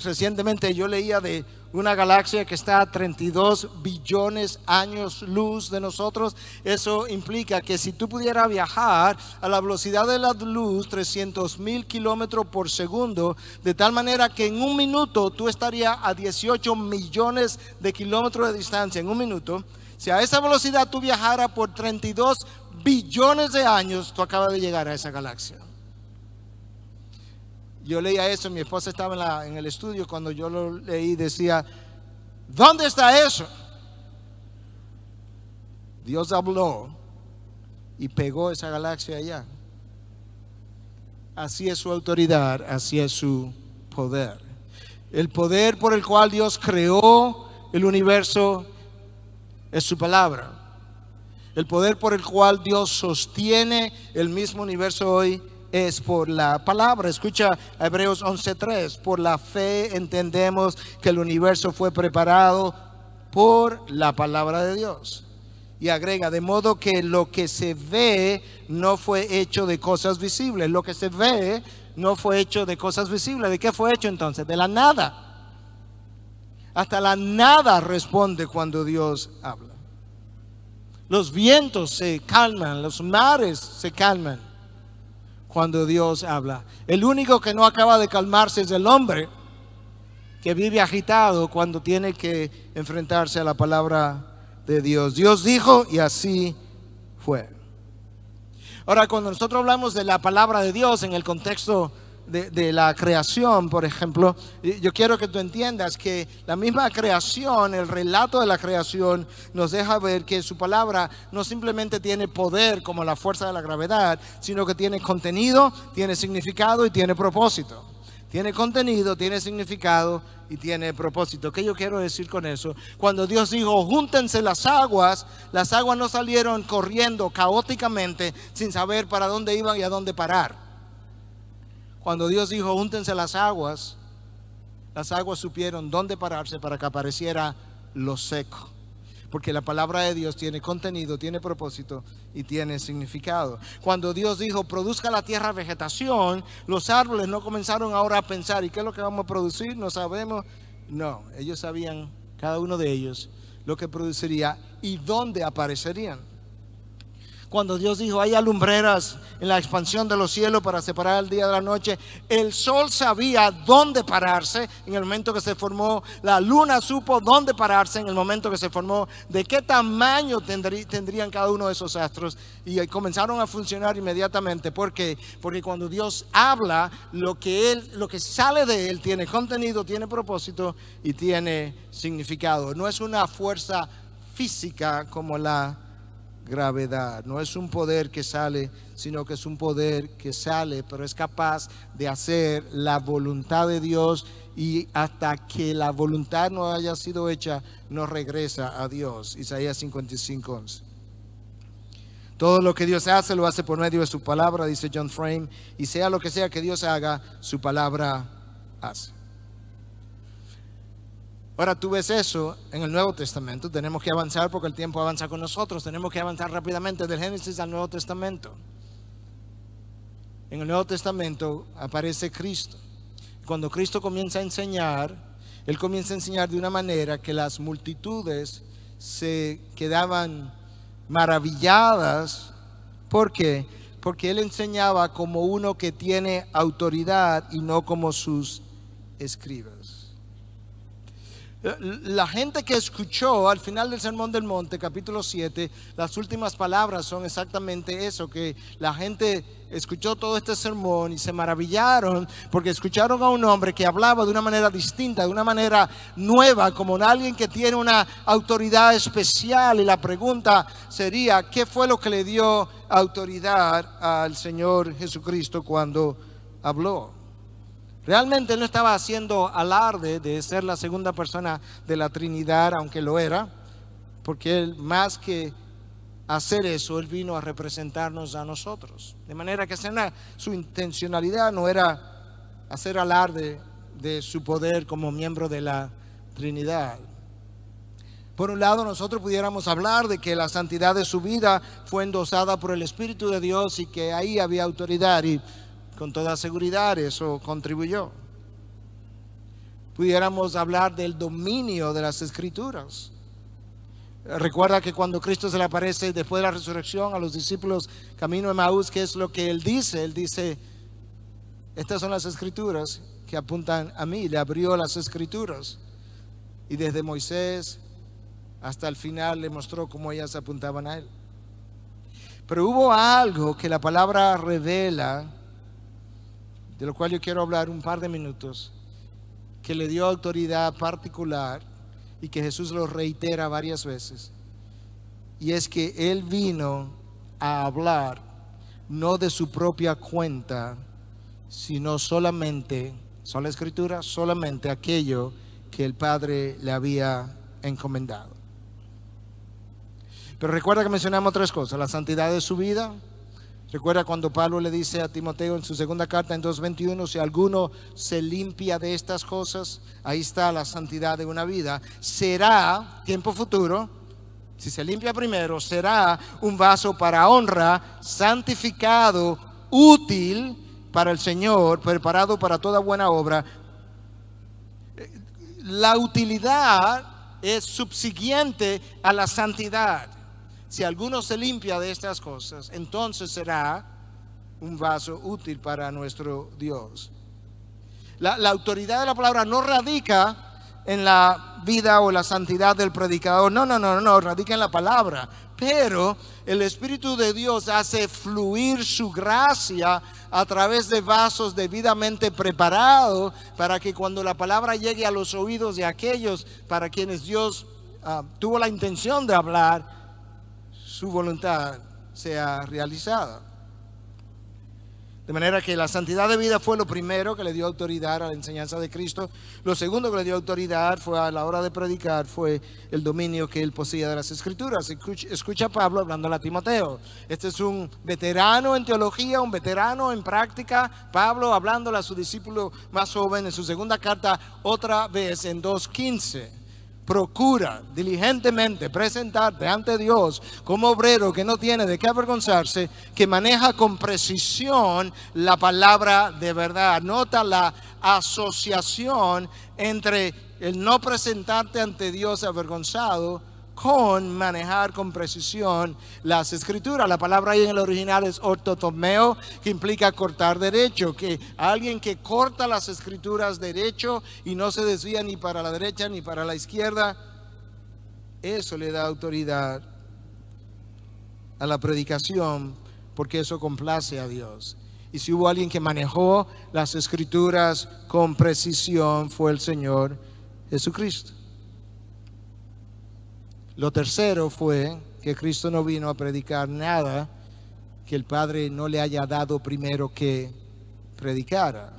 Recientemente yo leía de una galaxia que está a 32 billones años luz de nosotros. Eso implica que si tú pudieras viajar a la velocidad de la luz, 300 mil kilómetros por segundo, de tal manera que en un minuto tú estarías a 18 millones de kilómetros de distancia, en un minuto. Si a esa velocidad tú viajaras por 32 billones de años, tú acabas de llegar a esa galaxia. Yo leía eso, mi esposa estaba en, el estudio cuando yo lo leí, decía, ¿dónde está eso? Dios habló y pegó esa galaxia allá. Así es su autoridad, así es su poder. El poder por el cual Dios creó el universo es su palabra. El poder por el cual Dios sostiene el mismo universo hoy es por la palabra. Escucha Hebreos 11:3. Por la fe entendemos que el universo fue preparado por la palabra de Dios. Y agrega, de modo que lo que se ve no fue hecho de cosas visibles. Lo que se ve no fue hecho de cosas visibles. ¿De qué fue hecho entonces? De la nada. Hasta la nada responde cuando Dios habla. Los vientos se calman, los mares se calman cuando Dios habla. El único que no acaba de calmarse es el hombre que vive agitado cuando tiene que enfrentarse a la palabra de Dios. Dios dijo y así fue. Ahora, cuando nosotros hablamos de la palabra de Dios en el contexto de, la creación, por ejemplo, yo quiero que tú entiendas que la misma creación, el relato de la creación, nos deja ver que su palabra no simplemente tiene poder como la fuerza de la gravedad, sino que tiene contenido, tiene significado y tiene propósito. Tiene contenido, tiene significado y tiene propósito. ¿Qué yo quiero decir con eso? Cuando Dios dijo, júntense las aguas, las aguas no salieron corriendo caóticamente sin saber para dónde iban y a dónde parar cuando Dios dijo, úntense las aguas, las aguas supieron dónde pararse para que apareciera lo seco. Porque la palabra de Dios tiene contenido, tiene propósito y tiene significado. Cuando Dios dijo, produzca la tierra vegetación, los árboles no comenzaron ahora a pensar, ¿y qué es lo que vamos a producir? No sabemos. No, ellos sabían, cada uno de ellos, lo que produciría y dónde aparecerían cuando Dios dijo, hay alumbreras en la expansión de los cielos para separar el día de la noche, el sol sabía dónde pararse en el momento que se formó, la luna supo dónde pararse en el momento que se formó, de qué tamaño tendrían cada uno de esos astros y comenzaron a funcionar inmediatamente. ¿Por qué? Porque cuando Dios habla, lo que, él, lo que sale de él tiene contenido, tiene propósito y tiene significado. No es una fuerza física como la gravedad. No es un poder que sale, sino que es un poder que sale, pero es capaz de hacer la voluntad de Dios y hasta que la voluntad no haya sido hecha, no regresa a Dios. Isaías 55, Todo lo que Dios hace lo hace por medio de su palabra, dice John Frame, y sea lo que sea que Dios haga, su palabra hace. Ahora tú ves eso en el Nuevo Testamento. Tenemos que avanzar porque el tiempo avanza con nosotros. Tenemos que avanzar rápidamente del Génesis al Nuevo Testamento. En el Nuevo Testamento aparece Cristo. Cuando Cristo comienza a enseñar, Él comienza a enseñar de una manera que las multitudes se quedaban maravilladas. ¿Por qué? Porque Él enseñaba como uno que tiene autoridad y no como sus escribas. La gente que escuchó al final del Sermón del Monte, capítulo 7, las últimas palabras son exactamente eso, que la gente escuchó todo este sermón y se maravillaron porque escucharon a un hombre que hablaba de una manera distinta, de una manera nueva, como alguien que tiene una autoridad especial. Y la pregunta sería, ¿qué fue lo que le dio autoridad al Señor Jesucristo cuando habló? Realmente no estaba haciendo alarde de ser la segunda persona de la Trinidad, aunque lo era, porque él más que hacer eso, él vino a representarnos a nosotros. De manera que su intencionalidad no era hacer alarde de su poder como miembro de la Trinidad. Por un lado, nosotros pudiéramos hablar de que la santidad de su vida fue endosada por el Espíritu de Dios y que ahí había autoridad. Y con toda seguridad eso contribuyó. Pudiéramos hablar del dominio de las escrituras. Recuerda que cuando Cristo se le aparece después de la resurrección a los discípulos camino de Maús, ¿qué es lo que él dice? Él dice, estas son las escrituras que apuntan a mí. Le abrió las escrituras y desde Moisés hasta el final le mostró cómo ellas apuntaban a él. Pero hubo algo que la palabra revela de lo cual yo quiero hablar un par de minutos, que le dio autoridad particular y que Jesús lo reitera varias veces. Y es que Él vino a hablar no de su propia cuenta, sino solamente, son la escritura, solamente aquello que el Padre le había encomendado. Pero recuerda que mencionamos tres cosas, la santidad de su vida, Recuerda cuando Pablo le dice a Timoteo en su segunda carta en 2.21, si alguno se limpia de estas cosas, ahí está la santidad de una vida, será tiempo futuro, si se limpia primero, será un vaso para honra, santificado, útil para el Señor, preparado para toda buena obra. La utilidad es subsiguiente a la santidad. Si alguno se limpia de estas cosas, entonces será un vaso útil para nuestro Dios. La, autoridad de la palabra no radica en la vida o la santidad del predicador, no, no, no, no, radica en la palabra. Pero el Espíritu de Dios hace fluir su gracia a través de vasos debidamente preparados para que cuando la palabra llegue a los oídos de aquellos para quienes Dios ah, tuvo la intención de hablar, su voluntad sea realizada. De manera que la santidad de vida fue lo primero que le dio autoridad a la enseñanza de Cristo. Lo segundo que le dio autoridad fue a la hora de predicar, fue el dominio que él poseía de las escrituras. Escucha, a Pablo hablando a Timoteo. Este es un veterano en teología, un veterano en práctica. Pablo hablándole a su discípulo más joven en su segunda carta otra vez en 2.15. Procura diligentemente presentarte ante Dios como obrero que no tiene de qué avergonzarse, que maneja con precisión la palabra de verdad. Nota la asociación entre el no presentarte ante Dios avergonzado con manejar con precisión las escrituras. La palabra ahí en el original es ortotomeo, que implica cortar derecho, que alguien que corta las escrituras derecho y no se desvía ni para la derecha ni para la izquierda, eso le da autoridad a la predicación, porque eso complace a Dios. Y si hubo alguien que manejó las escrituras con precisión, fue el Señor Jesucristo. Lo tercero fue que Cristo no vino a predicar nada que el Padre no le haya dado primero que predicara.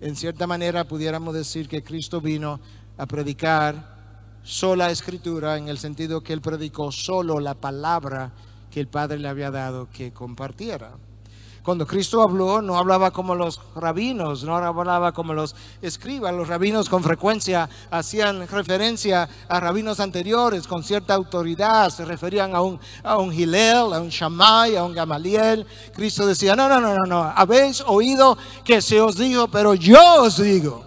En cierta manera pudiéramos decir que Cristo vino a predicar sola escritura en el sentido que él predicó solo la palabra que el Padre le había dado que compartiera. Cuando Cristo habló, no hablaba como los rabinos, no hablaba como los escribas. Los rabinos con frecuencia hacían referencia a rabinos anteriores con cierta autoridad. Se referían a un, a Gilel, a un Shammai, a un Gamaliel. Cristo decía, no, no, no, no, no. Habéis oído que se os dijo, pero yo os digo.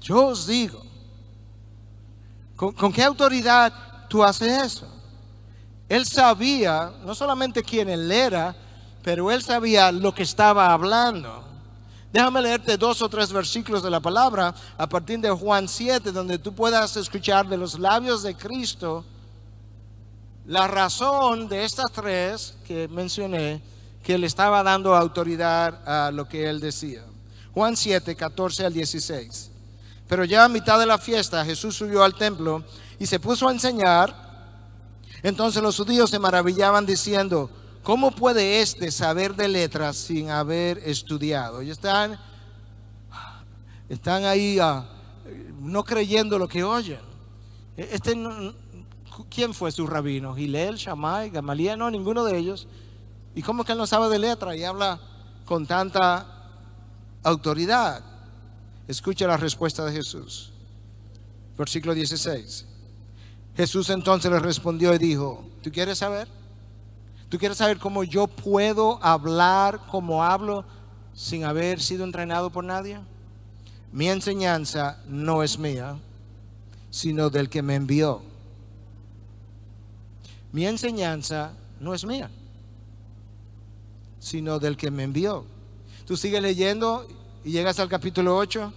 Yo os digo. con qué autoridad tú haces eso? Él sabía no solamente quién él era, pero él sabía lo que estaba hablando. Déjame leerte dos o tres versículos de la palabra a partir de Juan 7, donde tú puedas escuchar de los labios de Cristo la razón de estas tres que mencioné, que le estaba dando autoridad a lo que él decía. Juan 7, 14 al 16. Pero ya a mitad de la fiesta Jesús subió al templo y se puso a enseñar entonces los judíos se maravillaban diciendo, ¿cómo puede éste saber de letras sin haber estudiado? Y están, están ahí ah, no creyendo lo que oyen. E-, este, ¿Quién fue su rabino? Gilel, Shammai, Gamaliel, no, ninguno de ellos. ¿Y cómo que él no sabe de letras y habla con tanta autoridad? Escucha la respuesta de Jesús. Versículo 16. Jesús entonces le respondió y dijo, ¿tú quieres saber? ¿Tú quieres saber cómo yo puedo hablar como hablo sin haber sido entrenado por nadie? Mi enseñanza no es mía, sino del que me envió. Mi enseñanza no es mía, sino del que me envió. Tú sigues leyendo y llegas al capítulo 8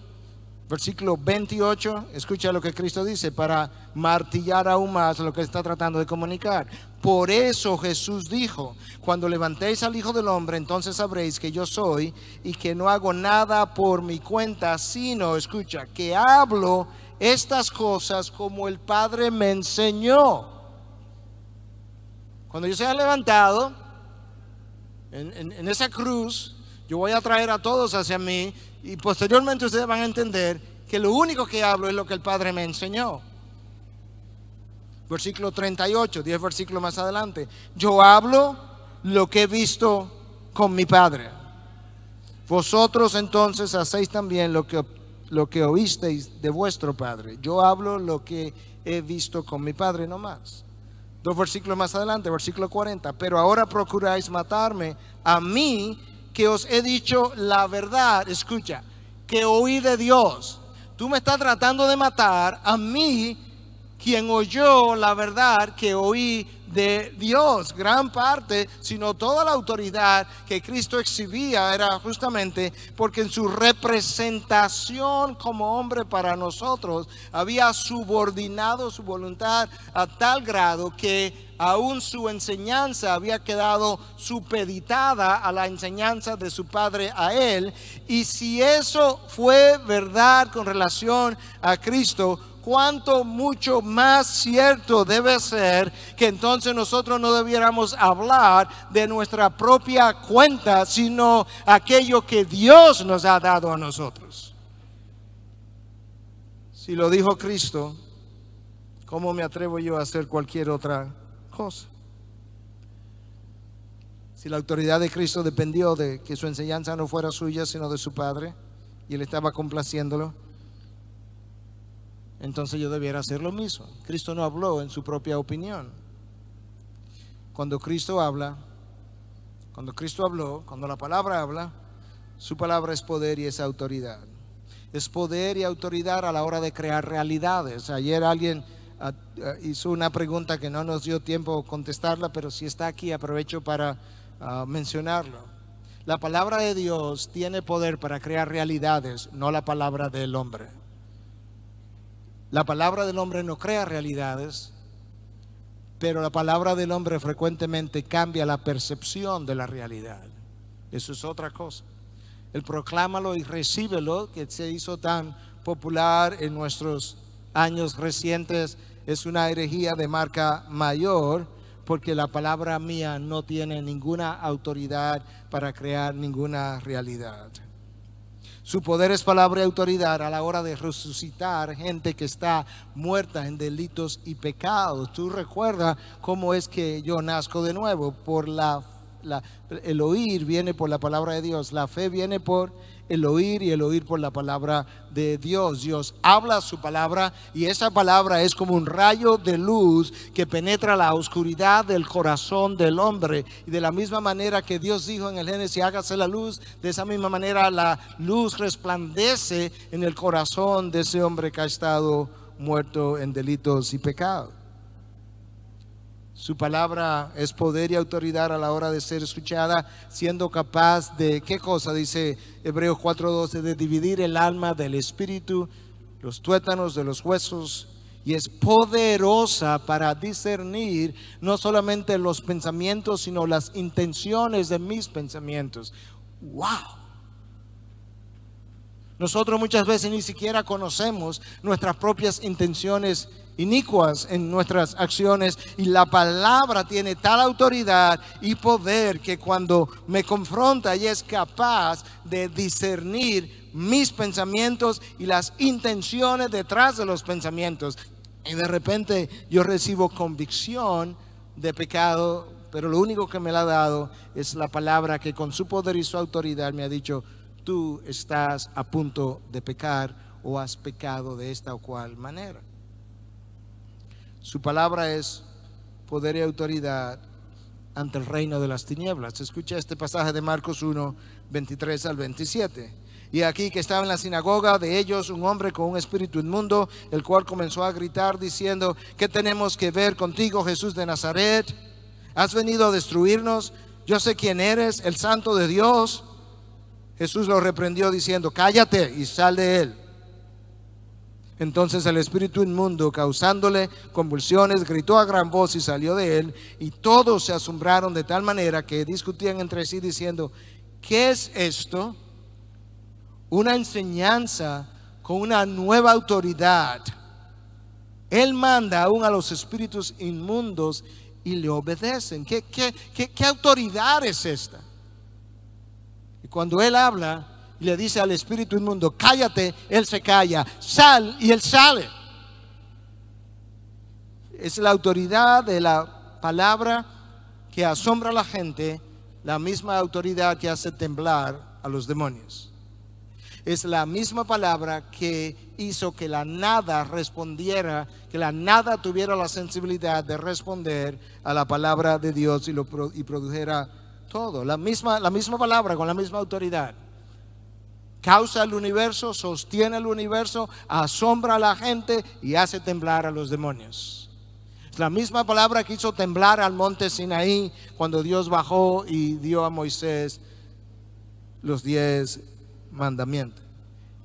Versículo 28, escucha lo que Cristo dice para martillar aún más lo que está tratando de comunicar. Por eso Jesús dijo, cuando levantéis al Hijo del Hombre, entonces sabréis que yo soy y que no hago nada por mi cuenta, sino, escucha, que hablo estas cosas como el Padre me enseñó. Cuando yo sea levantado en, esa cruz, yo voy a traer a todos hacia mí y posteriormente ustedes van a entender que lo único que hablo es lo que el Padre me enseñó. Versículo 38, 10 versículos más adelante. Yo hablo lo que he visto con mi Padre. Vosotros entonces hacéis también lo que, lo que oísteis de vuestro Padre. Yo hablo lo que he visto con mi Padre no más. Dos versículos más adelante, versículo 40. Pero ahora procuráis matarme a mí que os he dicho la verdad, escucha, que oí de Dios. Tú me estás tratando de matar a mí, quien oyó la verdad que oí de Dios. Gran parte, sino toda la autoridad que Cristo exhibía era justamente porque en su representación como hombre para nosotros había subordinado su voluntad a tal grado que aún su enseñanza había quedado supeditada a la enseñanza de su padre a él. Y si eso fue verdad con relación a Cristo, cuánto mucho más cierto debe ser que entonces nosotros no debiéramos hablar de nuestra propia cuenta, sino aquello que Dios nos ha dado a nosotros. Si lo dijo Cristo, ¿cómo me atrevo yo a hacer cualquier otra cosa? Si la autoridad de Cristo dependió de que su enseñanza no fuera suya, sino de su Padre, y él estaba complaciéndolo, entonces yo debiera hacer lo mismo. Cristo no habló en su propia opinión. Cuando Cristo habla, cuando Cristo habló, cuando la palabra habla, su palabra es poder y es autoridad. Es poder y autoridad a la hora de crear realidades. Ayer alguien ah, ah, hizo una pregunta que no nos dio tiempo contestarla, pero si está aquí aprovecho para ah, mencionarlo. La palabra de Dios tiene poder para crear realidades, no la palabra del hombre. La palabra del hombre no crea realidades, pero la palabra del hombre frecuentemente cambia la percepción de la realidad. Eso es otra cosa. El proclámalo y recíbelo, que se hizo tan popular en nuestros años recientes, es una herejía de marca mayor, porque la palabra mía no tiene ninguna autoridad para crear ninguna realidad. Su poder es palabra y autoridad a la hora de resucitar gente que está muerta en delitos y pecados. Tú recuerdas cómo es que yo nazco de nuevo. Por la, el oír viene por la palabra de Dios. La fe viene por el oír y el oír por la palabra de Dios. Dios habla su palabra y esa palabra es como un rayo de luz que penetra la oscuridad del corazón del hombre. Y de la misma manera que Dios dijo en el Génesis, hágase la luz, de esa misma manera la luz resplandece en el corazón de ese hombre que ha estado muerto en delitos y pecados. Su palabra es poder y autoridad a la hora de ser escuchada, siendo capaz de, ¿qué cosa? Dice Hebreos 4:12, de dividir el alma del espíritu, los tuétanos de los huesos, y es poderosa para discernir no solamente los pensamientos, sino las intenciones de mis pensamientos. ¡Wow! Nosotros muchas veces ni siquiera conocemos nuestras propias intenciones inicuas en nuestras acciones y la palabra tiene tal autoridad y poder que cuando me confronta y es capaz de discernir mis pensamientos y las intenciones detrás de los pensamientos. Y de repente yo recibo convicción de pecado, pero lo único que me la ha dado es la palabra que con su poder y su autoridad me ha dicho, tú estás a punto de pecar o has pecado de esta o cual manera. Su palabra es poder y autoridad ante el reino de las tinieblas. Escucha este pasaje de Marcos 1, 23 al 27. Y aquí que estaba en la sinagoga de ellos un hombre con un espíritu inmundo, el cual comenzó a gritar diciendo, ¿qué tenemos que ver contigo, Jesús de Nazaret? ¿Has venido a destruirnos? Yo sé quién eres, el santo de Dios. Jesús lo reprendió diciendo, cállate y sal de él. Entonces el espíritu inmundo, causándole convulsiones, gritó a gran voz y salió de él, y todos se asombraron de tal manera que discutían entre sí diciendo, ¿qué es esto? Una enseñanza con una nueva autoridad. Él manda aún a los espíritus inmundos y le obedecen. ¿Qué, qué, qué, autoridad es esta? Y cuando él habla, y le dice al espíritu inmundo, cállate, él se calla, sal y él sale. Es la autoridad de la palabra que asombra a la gente, la misma autoridad que hace temblar a los demonios. Es la misma palabra que hizo que la nada respondiera, que la nada tuviera la sensibilidad de responder a la palabra de Dios y, lo, produjera todo. La misma, la misma palabra con la misma autoridad causa el universo, sostiene el universo, asombra a la gente y hace temblar a los demonios. Es la misma palabra que hizo temblar al monte Sinaí cuando Dios bajó y dio a Moisés los diez mandamientos.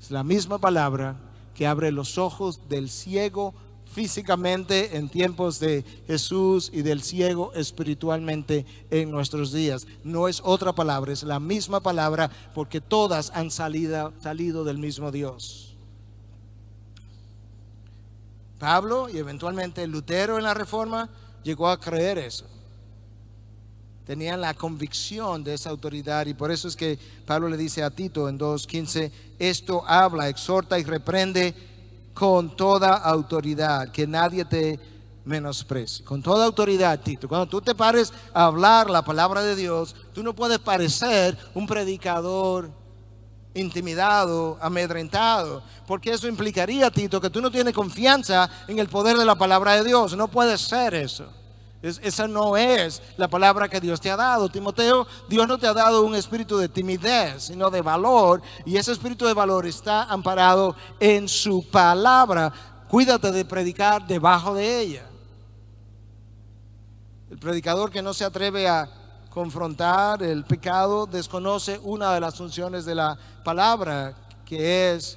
Es la misma palabra que abre los ojos del ciego físicamente en tiempos de Jesús y del ciego espiritualmente en nuestros días. No es otra palabra, es la misma palabra porque todas han salido, salido del mismo Dios. Pablo y eventualmente Lutero en la Reforma llegó a creer eso. Tenían la convicción de esa autoridad y por eso es que Pablo le dice a Tito en 2.15, esto habla, exhorta y reprende con toda autoridad, que nadie te menosprecie. Con toda autoridad, Tito. Cuando tú te pares a hablar la palabra de Dios, tú no puedes parecer un predicador intimidado, amedrentado, porque eso implicaría, Tito, que tú no tienes confianza en el poder de la palabra de Dios. No puede ser eso esa no es la palabra que Dios te ha dado. Timoteo, Dios no te ha dado un espíritu de timidez, sino de valor. Y ese espíritu de valor está amparado en su palabra. Cuídate de predicar debajo de ella. El predicador que no se atreve a confrontar el pecado desconoce una de las funciones de la palabra, que es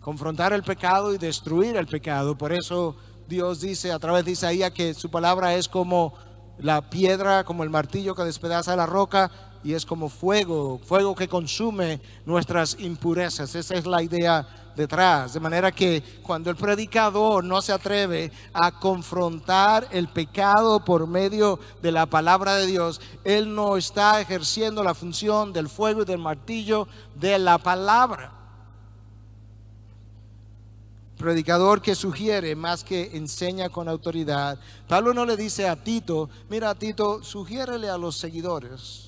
confrontar el pecado y destruir el pecado. Por eso Dios dice a través de Isaías que su palabra es como la piedra, como el martillo que despedaza la roca y es como fuego, fuego que consume nuestras impurezas. Esa es la idea detrás. De manera que cuando el predicador no se atreve a confrontar el pecado por medio de la palabra de Dios, él no está ejerciendo la función del fuego y del martillo de la palabra predicador que sugiere más que enseña con autoridad. Pablo no le dice a Tito, mira Tito, sugiérele a los seguidores.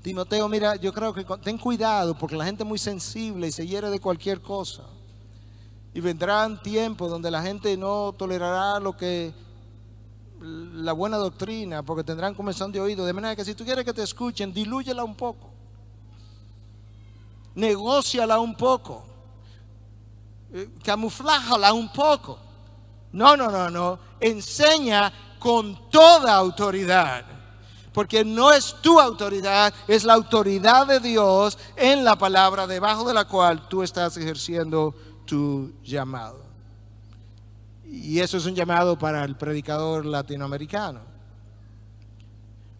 Timoteo, mira, yo creo que ten cuidado porque la gente es muy sensible y se hiere de cualquier cosa. Y vendrán tiempos donde la gente no tolerará lo que la buena doctrina, porque tendrán comenzón de oído. De manera que si tú quieres que te escuchen, dilúyela un poco. Negociala un poco camuflájala un poco. No, no, no, no. Enseña con toda autoridad. Porque no es tu autoridad, es la autoridad de Dios en la palabra debajo de la cual tú estás ejerciendo tu llamado. Y eso es un llamado para el predicador latinoamericano.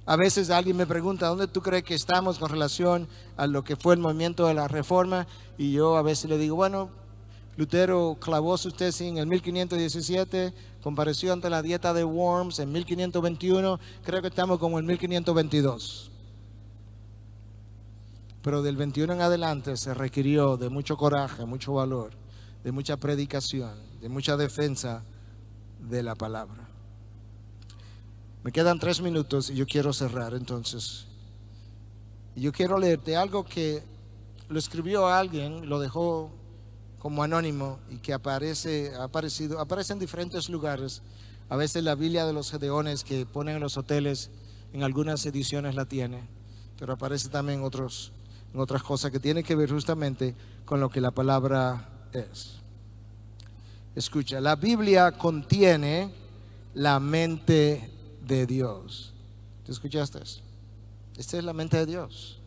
A veces alguien me pregunta, ¿dónde tú crees que estamos con relación a lo que fue el movimiento de la reforma? Y yo a veces le digo, bueno, Lutero clavó su tesis en el 1517, compareció ante la dieta de Worms en 1521, creo que estamos como en 1522. Pero del 21 en adelante se requirió de mucho coraje, mucho valor, de mucha predicación, de mucha defensa de la palabra. Me quedan tres minutos y yo quiero cerrar entonces. Yo quiero leerte algo que lo escribió alguien, lo dejó como anónimo y que aparece, aparecido, aparece en diferentes lugares. A veces la Biblia de los Gedeones que ponen en los hoteles, en algunas ediciones la tiene, pero aparece también otros, en otras cosas que tienen que ver justamente con lo que la palabra es. Escucha, la Biblia contiene la mente de Dios. ¿Te escuchaste? Esta es la mente de Dios.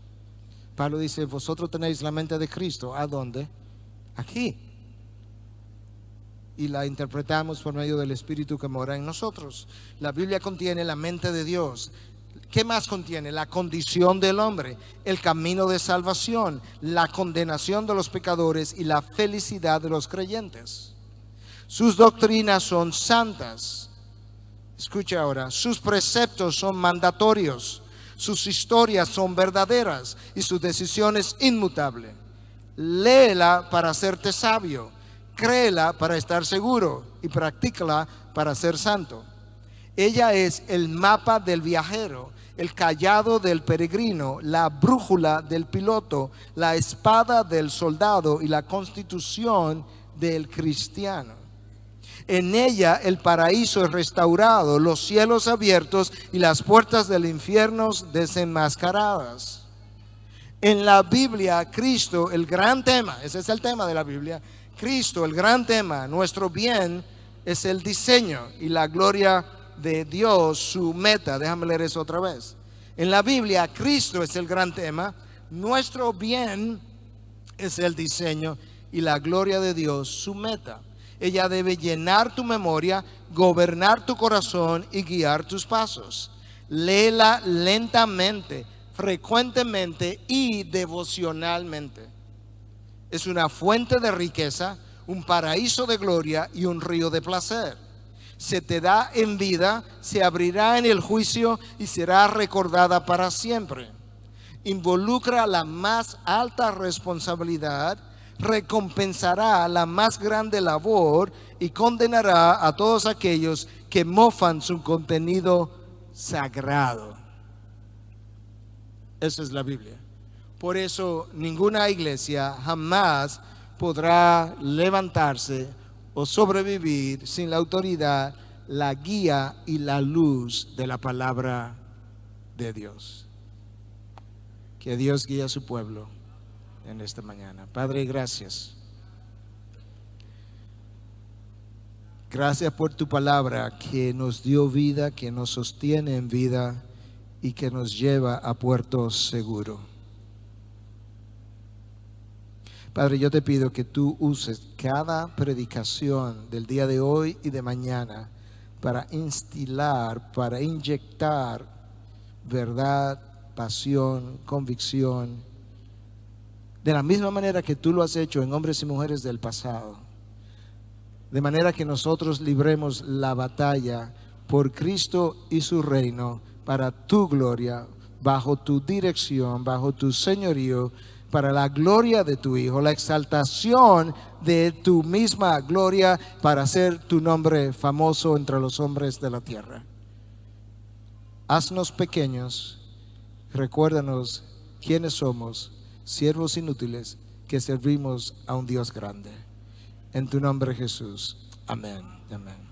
Pablo dice, vosotros tenéis la mente de Cristo. ¿A dónde? aquí. Y la interpretamos por medio del Espíritu que mora en nosotros. La Biblia contiene la mente de Dios. ¿Qué más contiene? La condición del hombre, el camino de salvación, la condenación de los pecadores y la felicidad de los creyentes. Sus doctrinas son santas. Escucha ahora, sus preceptos son mandatorios, sus historias son verdaderas y sus decisiones inmutable léela para hacerte sabio, créela para estar seguro y practícala para ser santo. Ella es el mapa del viajero, el callado del peregrino, la brújula del piloto, la espada del soldado y la constitución del cristiano. En ella el paraíso es restaurado, los cielos abiertos y las puertas del infierno desenmascaradas en la Biblia, Cristo, el gran tema, ese es el tema de la Biblia, Cristo, el gran tema, nuestro bien es el diseño y la gloria de Dios, su meta. Déjame leer eso otra vez. En la Biblia, Cristo es el gran tema, nuestro bien es el diseño y la gloria de Dios, su meta. Ella debe llenar tu memoria, gobernar tu corazón y guiar tus pasos. Léela lentamente frecuentemente y devocionalmente. Es una fuente de riqueza, un paraíso de gloria y un río de placer. Se te da en vida, se abrirá en el juicio y será recordada para siempre. Involucra la más alta responsabilidad, recompensará la más grande labor y condenará a todos aquellos que mofan su contenido sagrado. Esa es la Biblia. Por eso ninguna iglesia jamás podrá levantarse o sobrevivir sin la autoridad, la guía y la luz de la palabra de Dios. Que Dios guíe a su pueblo en esta mañana. Padre, gracias. Gracias por tu palabra que nos dio vida, que nos sostiene en vida y que nos lleva a puerto seguro. Padre, yo te pido que tú uses cada predicación del día de hoy y de mañana para instilar, para inyectar verdad, pasión, convicción, de la misma manera que tú lo has hecho en hombres y mujeres del pasado. De manera que nosotros libremos la batalla por Cristo y su reino para tu gloria, bajo tu dirección, bajo tu señorío, para la gloria de tu Hijo, la exaltación de tu misma gloria, para hacer tu nombre famoso entre los hombres de la tierra. Haznos pequeños, recuérdanos quiénes somos, siervos inútiles que servimos a un Dios grande. En tu nombre Jesús. Amén. Amén.